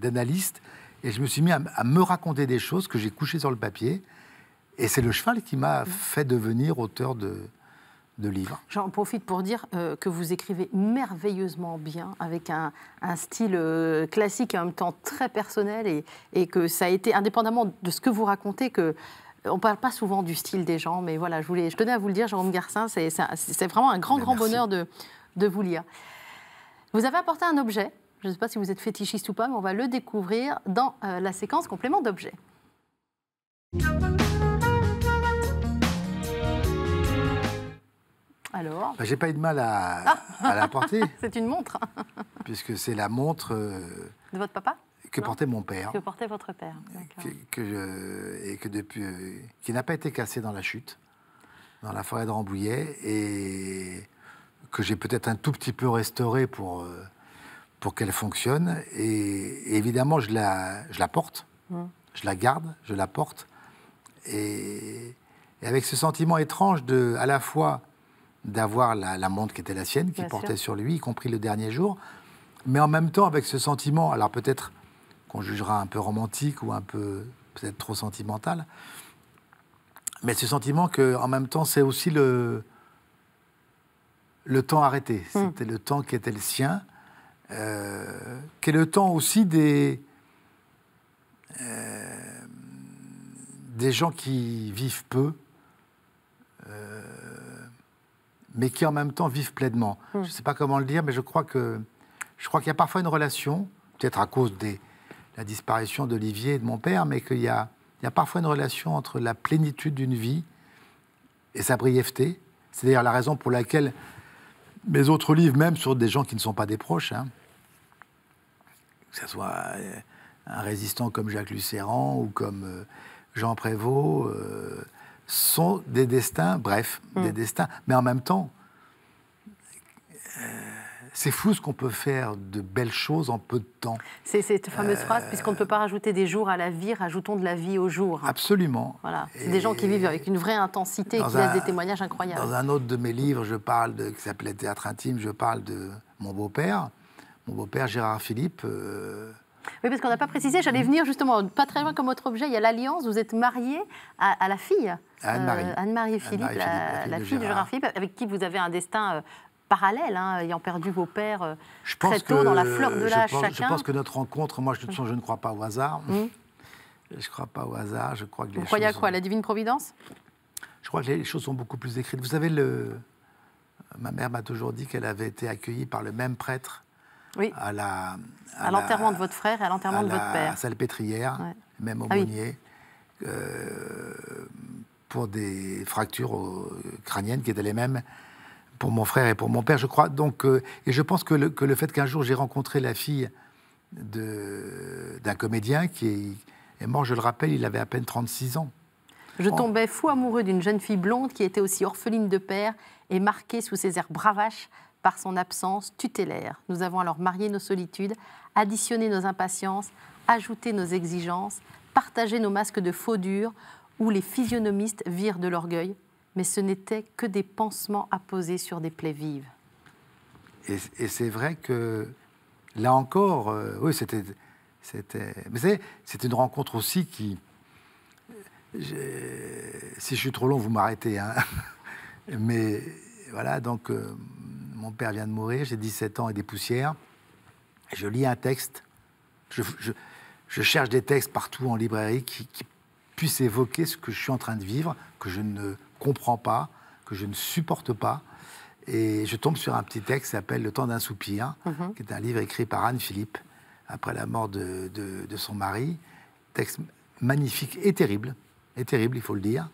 d'analyste, et je me suis mis à, me raconter des choses que j'ai couchées sur le papier, et c'est le cheval qui m'a mmh. fait devenir auteur de, de livres. J'en profite pour dire euh, que vous écrivez merveilleusement bien, avec un, un style euh, classique et en même temps très personnel, et, et, que ça a été, indépendamment de ce que vous racontez, que euh, on parle pas souvent du style des gens, mais voilà, je, voulais, je tenais à vous le dire, Jérôme Garcin, c'est vraiment un grand, grand bonheur de, de vous lire. Vous avez apporté un objet, je ne sais pas si vous êtes fétichiste ou pas, mais on va le découvrir dans la séquence complément d'objets. Alors bah, J'ai pas eu de mal à, la porter. c'est une montre. puisque c'est la montre. Euh, de votre papa que portait mon père. Que portait votre père. et que depuis, euh, qui n'a pas été cassée dans la chute, dans la forêt de Rambouillet, et que j'ai peut-être un tout petit peu restaurée pour, euh, pour qu'elle fonctionne. Et, évidemment, je la, je la porte, hum. je la garde, je la porte. et, avec ce sentiment étrange de, à la fois, d'avoir la, montre qui était la sienne, qui portait sur lui, y compris le dernier jour. Mais en même temps, avec ce sentiment, alors peut-être qu'on jugera un peu romantique ou un peu peut-être trop sentimental, mais ce sentiment que, en même temps, c'est aussi le, le temps arrêté. Hmm. C'était le temps qui était le sien, euh, qui est le temps aussi des, euh, des gens qui vivent peu. Euh, mais qui en même temps vivent pleinement. Hmm. Je ne sais pas comment le dire, mais je crois que je crois qu'il y a parfois une relation, peut-être à cause de la disparition d'Olivier et de mon père, mais qu'il y, a, parfois une relation entre la plénitude d'une vie et sa brièveté. C'est d'ailleurs la raison pour laquelle mes autres livres, même sur des gens qui ne sont pas des proches, hein, que ce soit euh, un résistant comme Jacques Lucéran ou comme euh, Jean Prévost, euh, sont des destins, bref, mm. des destins. Mais en même temps, euh, c'est fou ce qu'on peut faire de belles choses en peu de temps. C'est cette fameuse euh, phrase, puisqu'on ne peut pas rajouter des jours à la vie, rajoutons de la vie aux jours. Absolument. Voilà. C'est des gens qui vivent avec une vraie intensité et qui laissent des témoignages incroyables. Dans un autre de mes livres, je parle de, qui s'appelait Théâtre intime, je parle de mon beau-père, mon beau-père Gérard Philippe. Euh, oui, parce qu'on n'a pas précisé, j'allais venir justement, pas très loin comme autre objet, il y a l'alliance, vous êtes marié à, la fille euh, Anne-Marie. Philippe, la, fille de Gérard. Philippe, avec qui vous avez un destin euh, parallèle, hein, ayant perdu vos pères euh, je très tôt dans la fleur de l'âge chacun. Je pense que notre rencontre, moi, je, je ne crois pas au hasard. Mmh. Je ne crois pas au hasard. Je crois que vous croyez à quoi La divine providence Je crois que les choses sont beaucoup plus écrites. Vous savez, le... ma mère m'a toujours dit qu'elle avait été accueillie par le même prêtre oui. à la à, l'enterrement de votre frère et à l'enterrement de votre père. À Salpêtrière, même au Ah Euh, des fractures euh, crâniennes qui étaient les mêmes pour mon frère et pour mon père, je crois. Donc, euh, et je pense que le, que le fait qu'un jour j'ai rencontré la fille d'un comédien qui est, mort, je le rappelle, il avait à peine 36 ans. Je tombais fou amoureux d'une jeune fille blonde qui était aussi orpheline de père et marquée sous ses airs bravaches par son absence tutélaire. Nous avons alors marié nos solitudes, additionné nos impatiences, ajouté nos exigences, partagé nos masques de faux dur où les physionomistes virent de l'orgueil, mais ce n'étaient que des pansements apposés sur des plaies vives. Et, c'est vrai que, là encore, euh, oui, c'était... Mais c'est une rencontre aussi qui... Euh, si je suis trop long, vous m'arrêtez. Hein mais voilà, donc euh, mon père vient de mourir, j'ai 17 ans et des poussières. Je lis un texte. Je, cherche des textes partout en librairie qui, qui puisse évoquer ce que je suis en train de vivre, que je ne comprends pas, que je ne supporte pas. Et je tombe sur un petit texte qui s'appelle Le temps d'un soupir, mhm. qui est un livre écrit par Anne Philippe après la mort de, son mari. Texte magnifique et terrible, et terrible, il faut le dire,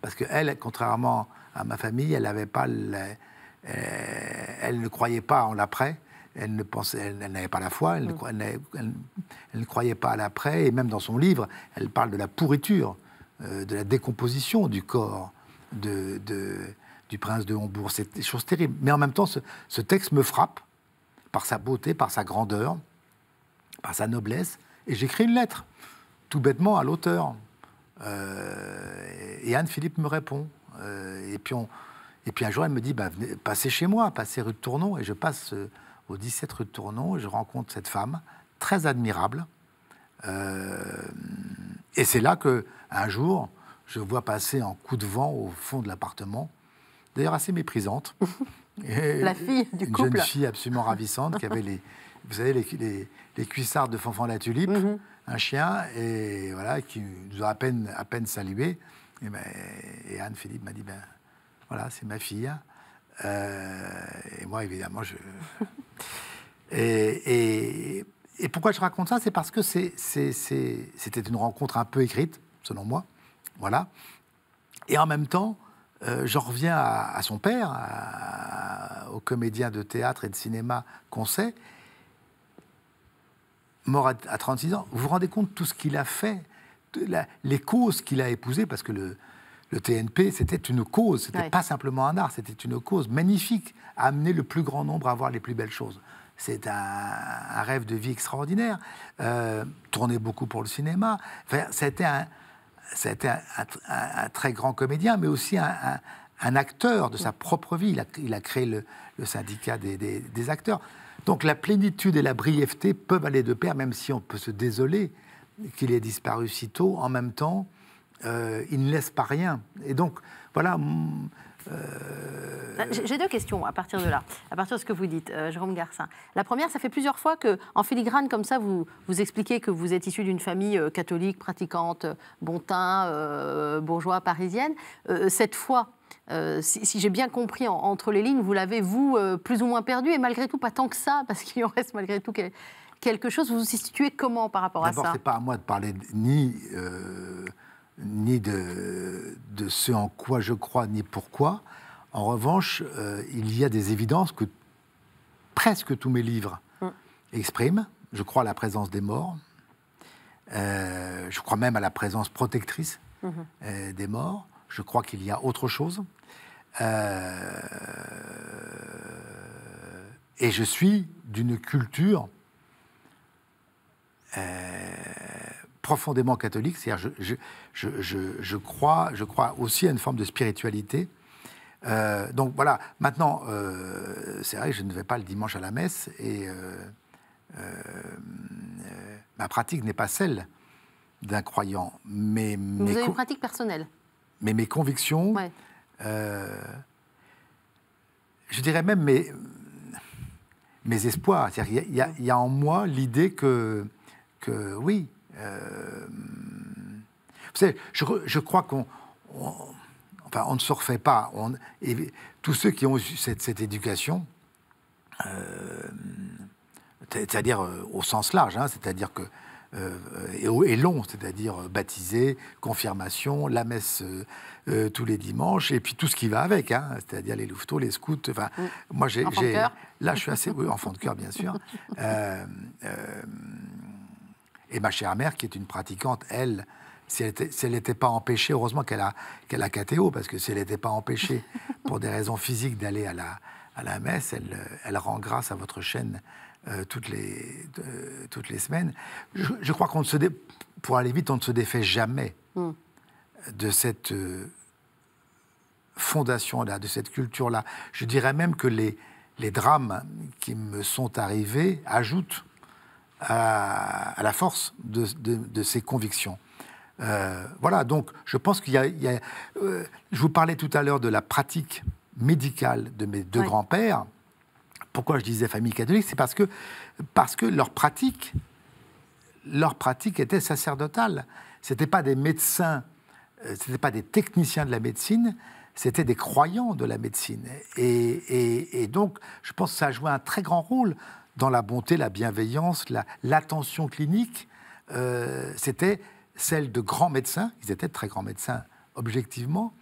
parce qu'elle, contrairement à ma famille, elle avait pas, euh, elle ne croyait pas en l'après, elle ne pensait, elle, n'avait pas la foi, mm. elle, ne croyait pas à l'après, et même dans son livre, elle parle de la pourriture, euh, de la décomposition du corps de, du prince de Hombourg. C'est des choses terribles. Mais en même temps, ce, texte me frappe par sa beauté, par sa grandeur, par sa noblesse, et j'écris une lettre, tout bêtement, à l'auteur. Euh, et Anne-Philippe me répond. Euh, et, puis on, et puis un jour, elle me dit, bah, passez chez moi, passez rue de Tournon, et je passe au 17 rue Tournon je rencontre cette femme très admirable. Euh, et c'est là que un jour, je vois passer en coup de vent au fond de l'appartement, d'ailleurs assez méprisante. La fille du une couple. Une jeune fille absolument ravissante qui avait les, vous savez, les, les, cuissards de Fanfan la Tulipe, mhm. un chien, et voilà, qui nous a à peine, à peine salués. Ben, et, Anne-Philippe m'a dit, ben voilà, c'est ma fille. Hein. Euh, et moi, évidemment, je. et, pourquoi je raconte ça C'est parce que c'était une rencontre un peu écrite, selon moi. Voilà. Et en même temps, euh, j'en reviens à, son père, au comédien de théâtre et de cinéma qu'on sait, mort à, 36 ans. Vous vous rendez compte de tout ce qu'il a fait, les causes qu'il a épousées, parce que le, le TNP, c'était une cause, c'était pas simplement un art, c'était une cause magnifique à amener le plus grand nombre à voir les plus belles choses. C'est un, rêve de vie extraordinaire. Euh, tourné beaucoup pour le cinéma. c'était un, c'était un, très grand comédien, mais aussi un, acteur de sa propre vie. Il a, créé le, syndicat des, acteurs. Donc la plénitude et la brièveté peuvent aller de pair, même si on peut se désoler qu'il ait disparu si tôt. En même temps, euh, il ne laisse pas rien. Et donc, voilà. Mm, euh, ah, j'ai deux questions à partir de là, à partir de ce que vous dites, euh, Jérôme Garcin. La première, ça fait plusieurs fois que, en filigrane comme ça, vous, vous expliquez que vous êtes issu d'une famille catholique, pratiquante, bontin, bourgeois, parisienne. cette fois, si, j'ai bien compris, entre les lignes, vous l'avez, vous, plus ou moins perdu, et malgré tout, pas tant que ça, parce qu'il en reste malgré tout quelque chose. Vous vous situez comment par rapport à ça D'abord, ce pas à moi de parler ni ni de, ce en quoi je crois, ni pourquoi. En revanche, euh, il y a des évidences que presque tous mes livres mm. expriment. Je crois à la présence des morts. Euh, je crois même à la présence protectrice mm-hmm. euh, des morts. Je crois qu'il y a autre chose. et je suis d'une culture profondément catholique. C'est-à-dire, je, je, je, je, crois, je crois aussi à une forme de spiritualité. Euh, donc voilà, maintenant, euh, c'est vrai que je ne vais pas le dimanche à la messe et euh, ma pratique n'est pas celle d'un croyant. Mais Vous avez une pratique personnelle. Mais mes convictions, je dirais même mes, mes espoirs. Il y, il y, a en moi l'idée que, que oui, euh, vous savez, je, crois qu'on enfin, on ne se refait pas. On, et tous ceux qui ont eu cette, éducation, euh, c'est-à-dire euh, au sens large, hein, c'est-à-dire que et, long, c'est-à-dire baptisé, confirmation, la messe tous les dimanches, et puis tout ce qui va avec, hein, c'est-à-dire les louveteaux, les scouts. Enfin, mm. moi, j'ai, là, je suis assez en fond de cœur, bien sûr. Et ma chère mère, qui est une pratiquante, elle, si elle n'était pas empêchée, heureusement qu'elle a, qu'elle a KTO, parce que si elle n'était pas empêchée pour des raisons physiques d'aller à la, à la messe, elle, elle rend grâce à votre chaîne euh, toutes, les, toutes les semaines. Je, crois qu'on ne se pour aller vite, on ne se défait jamais hmm. de cette euh, fondation-là, de cette culture-là. Je dirais même que les, les drames qui me sont arrivés ajoutent à, la force de, ses convictions. Euh, voilà, donc je pense qu'il y a. Euh, je vous parlais tout à l'heure de la pratique médicale de mes deux grands-pères. Pourquoi je disais famille catholique C'est parce que, parce que leur pratique, leur pratique était sacerdotale. n'étaient pas des médecins, euh, ce n'étaient pas des techniciens de la médecine, c'était des croyants de la médecine. Et, et donc, je pense que ça a joué un très grand rôle dans la bonté, la bienveillance, l'attention clinique, euh, c'était celle de grands médecins, ils étaient très grands médecins objectivement,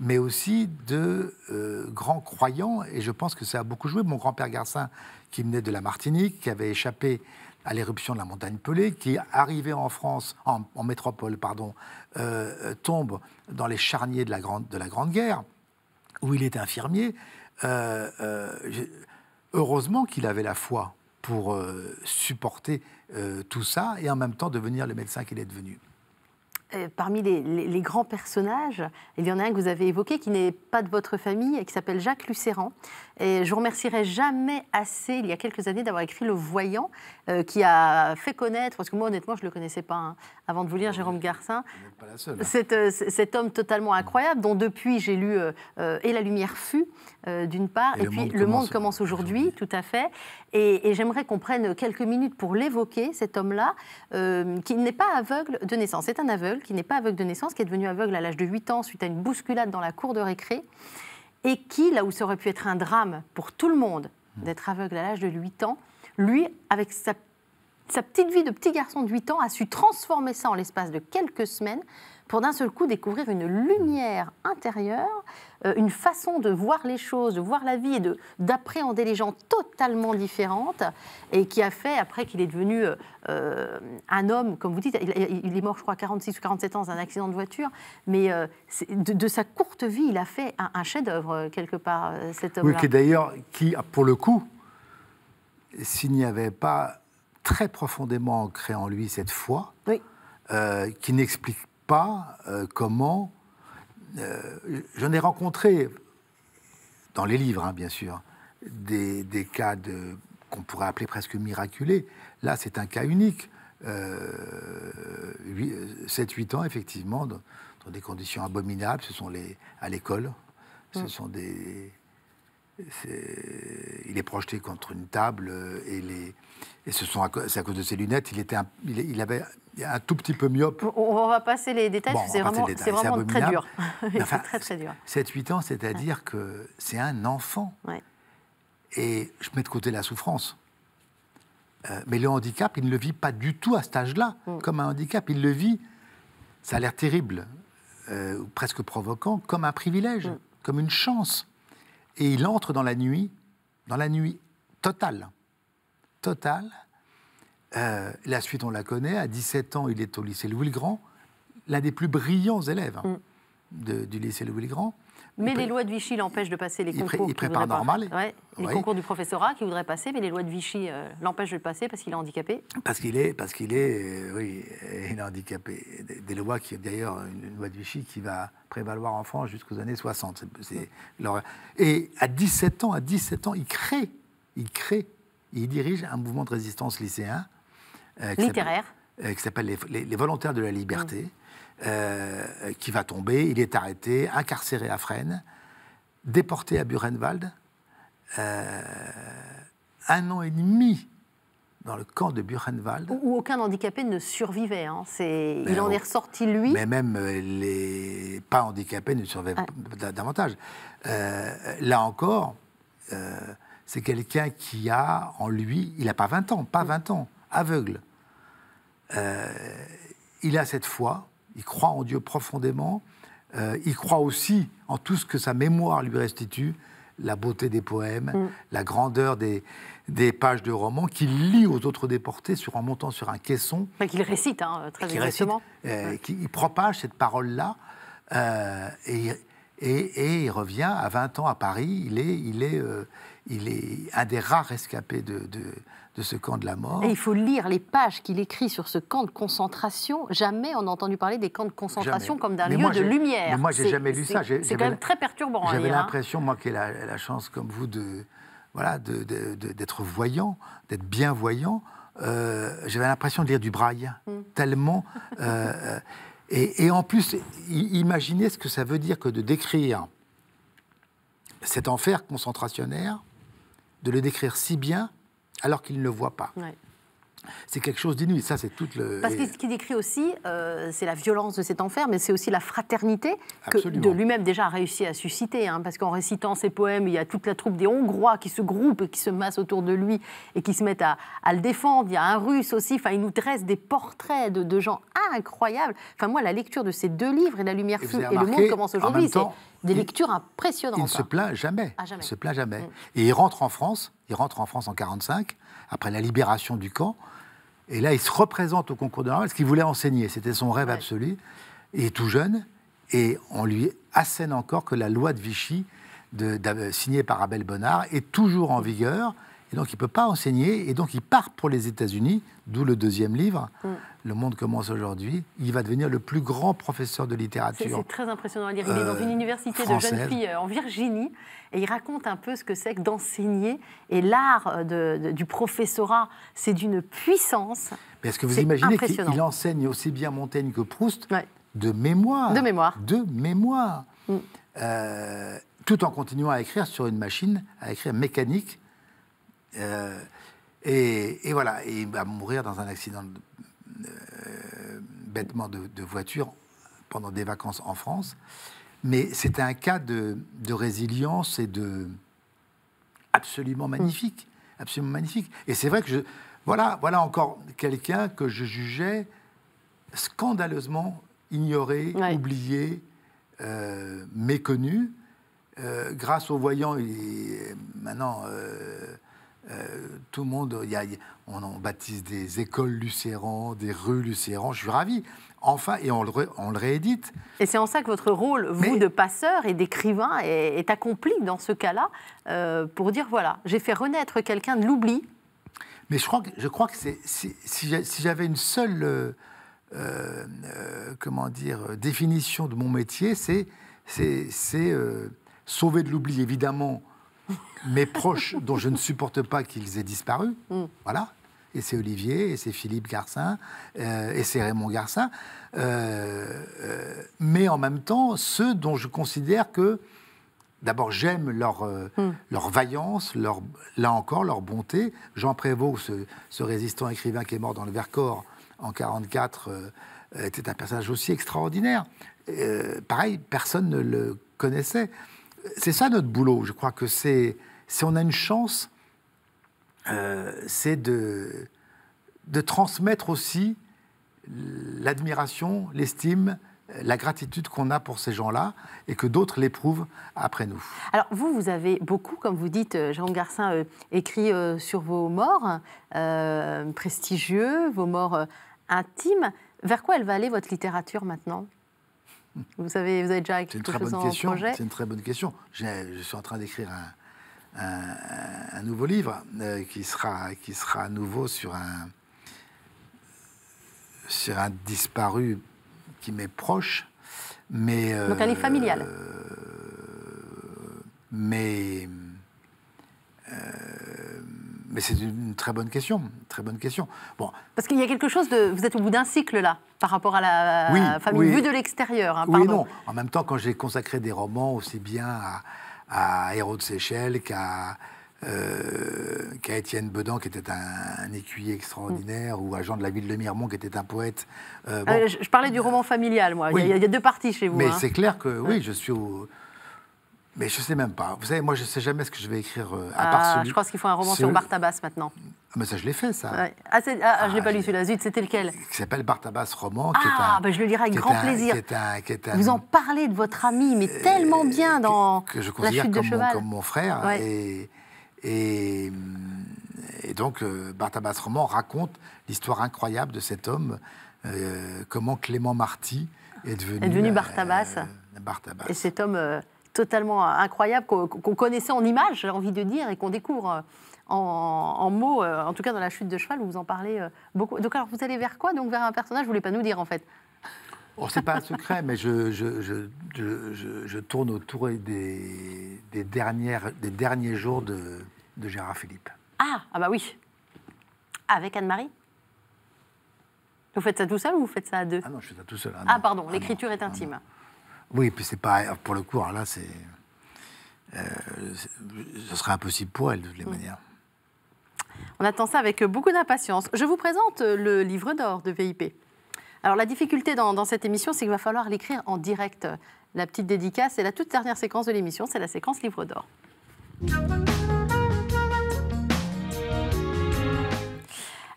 mais aussi de euh, grands croyants, et je pense que ça a beaucoup joué. Mon grand-père Garcin, qui venait de la Martinique, qui avait échappé à l'éruption de la montagne Pelée, qui, arrivé en France, en, métropole, pardon, euh, tombe dans les charniers de la Grande, de la grande Guerre, où il est infirmier. heureusement qu'il avait la foi, pour euh, supporter euh, tout ça et en même temps devenir le médecin qu'il est devenu. Euh, parmi les, grands personnages, il y en a un que vous avez évoqué qui n'est pas de votre famille et qui s'appelle Jacques Lucéran. Et je vous remercierai jamais assez, il y a quelques années, d'avoir écrit Le Voyant, euh, qui a fait connaître, parce que moi honnêtement je ne le connaissais pas hein. avant de vous lire Jérôme Garcin, pas cet, homme totalement incroyable dont depuis j'ai lu euh, Et la lumière fut, d'une part, et, puis Le monde commence aujourd'hui, tout à fait. Et, et j'aimerais qu'on prenne quelques minutes pour l'évoquer, cet homme-là, qui n'est pas aveugle de naissance, c'est un aveugle qui n'est pas aveugle de naissance, qui est devenu aveugle à l'âge de 8 ans suite à une bousculade dans la cour de récré, et qui, là où ça aurait pu être un drame pour tout le monde mmh. d'être aveugle à l'âge de 8 ans, lui, avec sa, sa petite vie de petit garçon de 8 ans, a su transformer ça en l'espace de quelques semaines pour d'un seul coup découvrir une lumière intérieure, euh, une façon de voir les choses, de voir la vie et d'appréhender les gens totalement différente, et qui a fait, après qu'il est devenu euh, euh, un homme, comme vous dites, il, est mort, je crois, 46 ou 47 ans dans un accident de voiture, mais de, sa courte vie, il a fait un, chef-d'œuvre, quelque part, cet homme-là. Oui, qui d'ailleurs, qui, pour le coup, s'il n'y avait pas très profondément ancré en lui cette foi, qui n'explique pas euh, comment. Euh, j'en ai rencontré, dans les livres, hein, bien sûr, des, cas de, qu'on pourrait appeler presque miraculés. Là, c'est un cas unique. 7-8 euh, ans, effectivement, dans, des conditions abominables. Ce sont les, à l'école. Ce mm. sont des, il est projeté contre une table euh, et, ce sont c'est à cause de ses lunettes. Il, était il, avait un tout petit peu myope. On va passer les détails, c'est vraiment, vraiment très dur. Enfin, très dur. 7-8 ans, c'est-à-dire que c'est un enfant. Et je mets de côté la souffrance. Euh, mais le handicap, il ne le vit pas du tout à cet âge-là, mm. comme un handicap. Il le vit, ça a l'air terrible, euh, presque provoquant, comme un privilège, mm. comme une chance et il entre dans la nuit, dans la nuit totale. Totale. Euh, la suite, on la connaît. À 17 ans, il est au lycée Louis-le-Grand, l'un des plus brillants élèves hein, mm. du lycée Louis-le-Grand. Mais les lois de Vichy l'empêchent de passer les concours. Il, prépare normal. les concours du professorat qui voudrait passer, mais les lois de Vichy euh, l'empêchent de le passer parce qu'il est handicapé. Parce qu'il est, parce qu'il est, euh, oui, euh, il handicapé. Des, lois qui, d'ailleurs, une, loi de Vichy qui va prévaloir en France jusqu'aux années 60. Et à 17 ans, à 17 ans, il crée, il crée, il dirige un mouvement de résistance lycéen. littéraire. qui s'appelle les, Volontaires de la Liberté. Mmh. Euh, qui va tomber. Il est arrêté, incarcéré à Fresnes, déporté à Burenwald, euh, un an et demi dans le camp de Burenwald. – Où aucun handicapé ne survivait. Hein. Il ben, en est ressorti, lui. Mais même euh, les pas handicapés ne survivaient pas davantage. là encore, c'est quelqu'un qui a en lui, il n'a pas 20 ans, pas 20 mm. ans, aveugle. il a cette foi, il croit en Dieu profondément, euh, il croit aussi en tout ce que sa mémoire lui restitue, la beauté des poèmes, mm. la grandeur des, des, pages de romans qu'il lit aux autres déportés sur, en montant sur un caisson. qu'il récite, hein, très il Récite, euh, mm. il propage cette parole-là euh, et, et, il revient à 20 ans à Paris. Il est, il est, il est un des rares escapés de, de, ce camp de la mort. Et il faut lire les pages qu'il écrit sur ce camp de concentration. Jamais on n'a entendu parler des camps de concentration comme d'un lieu de lumière. Mais moi, j'ai jamais lu ça. C'est quand même très perturbant. Hein, j'avais l'impression, moi, qui ai la, chance, comme vous, de voilà, d'être voyant, d'être bien voyant. Euh, j'avais l'impression de lire du braille, hmm. tellement. Euh, euh, et, et, en plus, imaginez ce que ça veut dire que de décrire cet enfer concentrationnaire de le décrire si bien alors qu'il ne le voit pas c'est quelque chose d'inouï. Ça, c'est tout le. Parce que ce qu'il décrit aussi, euh, c'est la violence de cet enfer, mais c'est aussi la fraternité que de lui-même déjà réussi à susciter. Hein. parce qu'en récitant ses poèmes, il y a toute la troupe des Hongrois qui se groupent et qui se massent autour de lui et qui se mettent à, le défendre. Il y a un Russe aussi. Enfin, il nous dresse des portraits de, gens incroyables. Enfin, moi, la lecture de ces deux livres et La Lumière et Le Monde commence aujourd'hui. C'est des lectures impressionnantes. Il ne se hein. plaint jamais. ne ah, Il se plaint jamais. Mm. Et il rentre en France. Il rentre en France en 45 après la libération du camp. Et là, il se représente au concours de normal, ce qu'il voulait enseigner. C'était son rêve absolu. Il est tout jeune et on lui assène encore que la loi de Vichy, signée par Abel Bonnard, est toujours en vigueur et donc, il ne peut pas enseigner. Et donc, il part pour les États-Unis, d'où le deuxième livre, mm. Le monde commence aujourd'hui. Il va devenir le plus grand professeur de littérature. C'est très impressionnant à lire. Il est dans euh, une université de jeunes filles euh, en Virginie. Et il raconte un peu ce que c'est que d'enseigner. Et l'art euh, du professorat, c'est d'une puissance. Mais est-ce que vous imaginez qu'il enseigne aussi bien Montaigne que Proust De mémoire. De mémoire. De mémoire. Mm. tout en continuant à écrire sur une machine, à écrire mécanique, euh, et, et, voilà, il va mourir dans un accident de, euh, bêtement de, voiture pendant des vacances en France. Mais c'était un cas de, résilience et de absolument magnifique, absolument magnifique. Et c'est vrai que je, voilà, voilà encore quelqu'un que je jugeais scandaleusement ignoré, oublié, euh, méconnu. grâce aux voyants, et maintenant euh, tout le monde, on en baptise des écoles Lucéran, des rues Lucéran, je suis ravi. Enfin, et on le, on le réédite. Et c'est en ça que votre rôle, vous, de passeur et d'écrivain, est, accompli dans ce cas-là, euh, pour dire, voilà, j'ai fait renaître quelqu'un de l'oubli. Mais je crois que, je crois que c'est, si, j'avais une seule, euh, comment dire, définition de mon métier, c'est, c'est, sauver de l'oubli, évidemment mes proches dont je ne supporte pas qu'ils aient disparu. Mm. Voilà. Et c'est Olivier, et c'est Philippe Garcin, euh, et c'est Raymond Garcin. Euh, euh, mais en même temps, ceux dont je considère que, d'abord, j'aime leur, mm. leur vaillance, là encore, leur bonté. Jean Prévost, ce, ce, résistant écrivain qui est mort dans le Vercors en 1944, était un personnage aussi extraordinaire. pareil, personne ne le connaissait. C'est ça notre boulot, je crois que c'est, si on a une chance, euh, c'est de, transmettre aussi l'admiration, l'estime, la gratitude qu'on a pour ces gens-là et que d'autres l'éprouvent après nous. Alors vous, vous avez beaucoup, comme vous dites, euh, Jérôme Garcin, euh, écrit sur vos morts prestigieux, vos morts intimes. Vers quoi elle va aller votre littérature maintenant vous savez, vous avez déjà quelque chose en projet C'est une très bonne question. Je suis en train d'écrire un, nouveau livre euh, qui, sera, qui sera à nouveau sur un, un disparu qui m'est proche, mais... Euh, Donc un livre familial. Euh, mais mais c'est une très bonne question, très bonne question. Bon. Parce qu'il y a quelque chose de, vous êtes au bout d'un cycle là, par rapport à la famille vue de l'extérieur. Hein, oui, non. En même temps, quand j'ai consacré des romans aussi bien à, à Héros de Seychelles qu'à euh, Étienne Bedan, qui était un, écuyer extraordinaire, mm. ou à Jean de la Ville de Miremont, qui était un poète. Euh, euh, je, parlais du roman familial, moi. Il, y a, deux parties chez vous. Mais hein. c'est clair que oui, je suis au, mais je ne sais même pas. Vous savez, moi, je ne sais jamais ce que je vais écrire euh, à ah, part celui... Je pense qu'il faut un roman sur Bartabas maintenant. Ah, mais ça, je l'ai fait, ça. Ah, ah, ah, je l'ai pas lu celui-là. Zut, c'était lequel Qui s'appelle Bartabas Roman. Qui ah, est un... Bah, je le lirai avec grand plaisir. Vous en parlez de votre ami, mais tellement bien dans que, je La chute de comme cheval. Mon, comme mon frère. Et... Et, donc, euh, Bartabas Roman raconte l'histoire incroyable de cet homme, euh, comment Clément Marty est devenu, est devenu Bartabas. Bartabas. Et cet homme totalement incroyable qu'on connaissait en images, j'ai envie de dire, et qu'on découvre euh, en, mots, euh, en tout cas dans la chute de cheval, où vous en parlez euh, beaucoup. Donc alors vous allez vers quoi Donc vers un personnage, vous ne voulez pas nous dire en fait Oh, c'est pas un secret, mais je, tourne autour des, des, dernières, des derniers jours de, Gérard Philippe. Ah, ah bah oui. Avec Anne-Marie Vous faites ça tout seul ou vous faites ça à deux Ah non, je fais ça tout seul. Hein, ah, pardon, ah l'écriture est intime. Oui, puis c'est pas pour le coup. là, c'est euh, ce serait impossible pour elle de toutes les mm. manières. On attend ça avec beaucoup d'impatience. Je vous présente euh, le livre d'or de VIP. Alors la difficulté dans, cette émission, c'est qu'il va falloir l'écrire en direct. La petite dédicace, c'est la toute dernière séquence de l'émission, c'est la séquence livre d'or.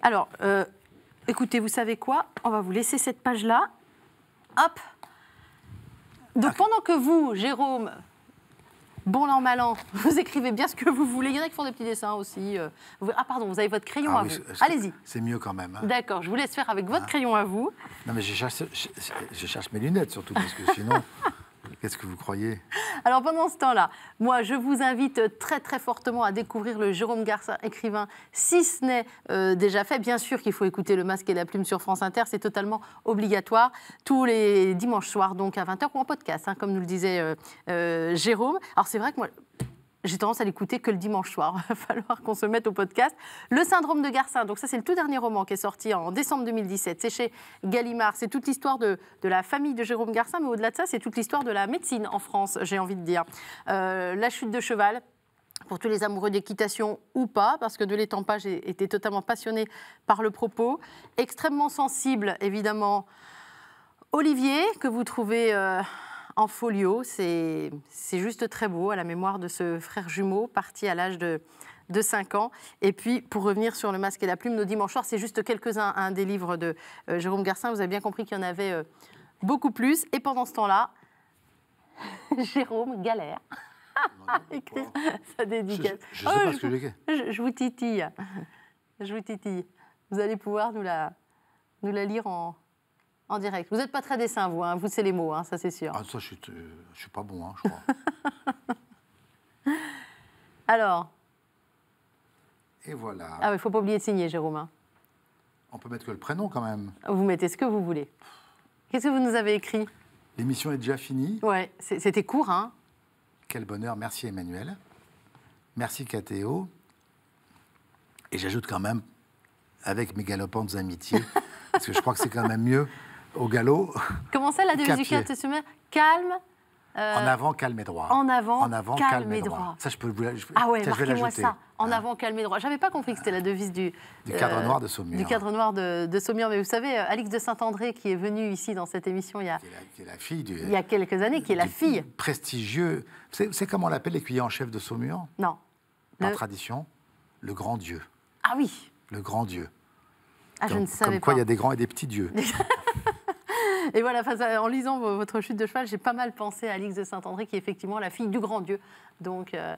Alors, euh, écoutez, vous savez quoi On va vous laisser cette page-là. Hop, donc ah. pendant que vous, Jérôme, bon l'an mal vous écrivez bien ce que vous voulez. Il y en a qui font des petits dessins aussi. Euh, ah pardon, vous avez votre crayon ah à vous. Allez-y. C'est mieux quand même. Hein. D'accord, je vous laisse faire avec votre hein. crayon à vous. Non mais je cherche mes lunettes surtout parce que sinon Qu'est-ce que vous croyez Alors pendant ce temps-là, moi je vous invite très très fortement à découvrir le Jérôme Garcin écrivain, si ce n'est euh, déjà fait. Bien sûr qu'il faut écouter Le Masque et la Plume sur France Inter, c'est totalement obligatoire, tous les dimanches soirs donc à 20h ou en podcast, hein, comme nous le disait euh, euh, Jérôme. Alors c'est vrai que moi j'ai tendance à l'écouter que le dimanche soir. Il va falloir qu'on se mette au podcast. Le syndrome de Garcin, donc ça c'est le tout dernier roman qui est sorti en décembre 2017. C'est chez Gallimard. C'est toute l'histoire de, de, la famille de Jérôme Garcin, mais au-delà de ça, c'est toute l'histoire de la médecine en France, j'ai envie de dire. Euh, la chute de cheval, pour tous les amoureux d'équitation ou pas, parce que de l'étampage j'ai été totalement passionnée par le propos. Extrêmement sensible, évidemment, Olivier, que vous trouvez... Euh, en folio. C'est juste très beau à la mémoire de ce frère jumeau parti à l'âge de, de 5 ans. Et puis, pour revenir sur Le Masque et la Plume, nos dimanches soirs, c'est juste quelques-uns un des livres de euh, Jérôme Garcin. Vous avez bien compris qu'il y en avait euh, beaucoup plus. Et pendant ce temps-là, Jérôme galère. Écrire sa dédicace. Oh, je, je vous titille. Je vous titille. Vous allez pouvoir nous la, nous la lire en, en direct. Vous n'êtes pas très dessin, vous. Hein. Vous, c'est les mots, hein, ça, c'est sûr. Ah, ça, je ne suis pas bon, hein, je crois. Alors. Et voilà. Ah il ne faut pas oublier de signer, Jérôme. Hein. On peut mettre que le prénom, quand même. Vous mettez ce que vous voulez. Qu'est-ce que vous nous avez écrit L'émission est déjà finie. Ouais, c'était court, hein Quel bonheur. Merci, Emmanuel. Merci, Catéo. Et j'ajoute quand même, avec mes galopantes amitiés, parce que je crois que c'est quand même mieux au galop. Comment ça, la devise du Saumur Calme, euh, en avant, calme et droit. En avant, en avant calme, et droit. Ça, je peux vous je, Ah ouais, marquez-moi ça. En ah. avant, calme et droit. J'avais pas compris que c'était la devise du... Du cadre euh, noir de Saumur. Du cadre noir de, de, Saumur. Mais vous savez, euh, Alix de Saint-André, qui est venue ici dans cette émission il y a... Il y a quelques années, qui est la fille... Prestigieux... C'est comment on l'appelle l'écuyer en chef de Saumur Non. La tradition, le grand dieu. Ah oui Le grand dieu. Ah, je ne savais comme quoi, il y a des grands et des petits dieux. Et voilà, en lisant votre chute de cheval, j'ai pas mal pensé à Alix de Saint-André, qui est effectivement la fille du grand Dieu. Donc euh,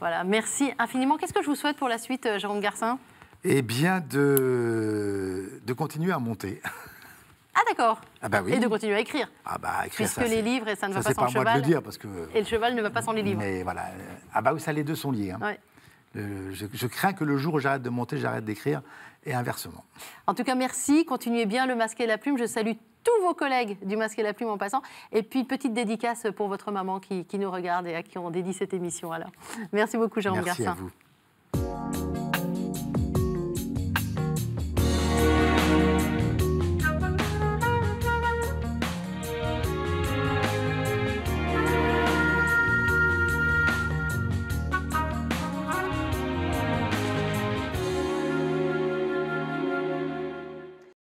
voilà, merci infiniment. Qu'est-ce que je vous souhaite pour la suite, euh, Jérôme Garcin Eh bien, de, de continuer à monter. Ah d'accord. Ah bah oui. Et de continuer à écrire. Ah bah écrire Puisque les livres, et ça ne va pas sans pas le cheval. Moi le dire parce que... Et le cheval ne va pas sans les livres. Mais voilà. Ah bah oui, ça les deux sont liés. Hein. je, je, crains que le jour où j'arrête de monter, j'arrête d'écrire, et inversement. En tout cas, merci. Continuez bien le masque et la plume. Je salue tous vos collègues du Masque et la Plume en passant. Et puis, une petite dédicace pour votre maman qui, nous regarde et à qui on dédie cette émission. Alors, merci beaucoup, jean Merci Garcin. À vous.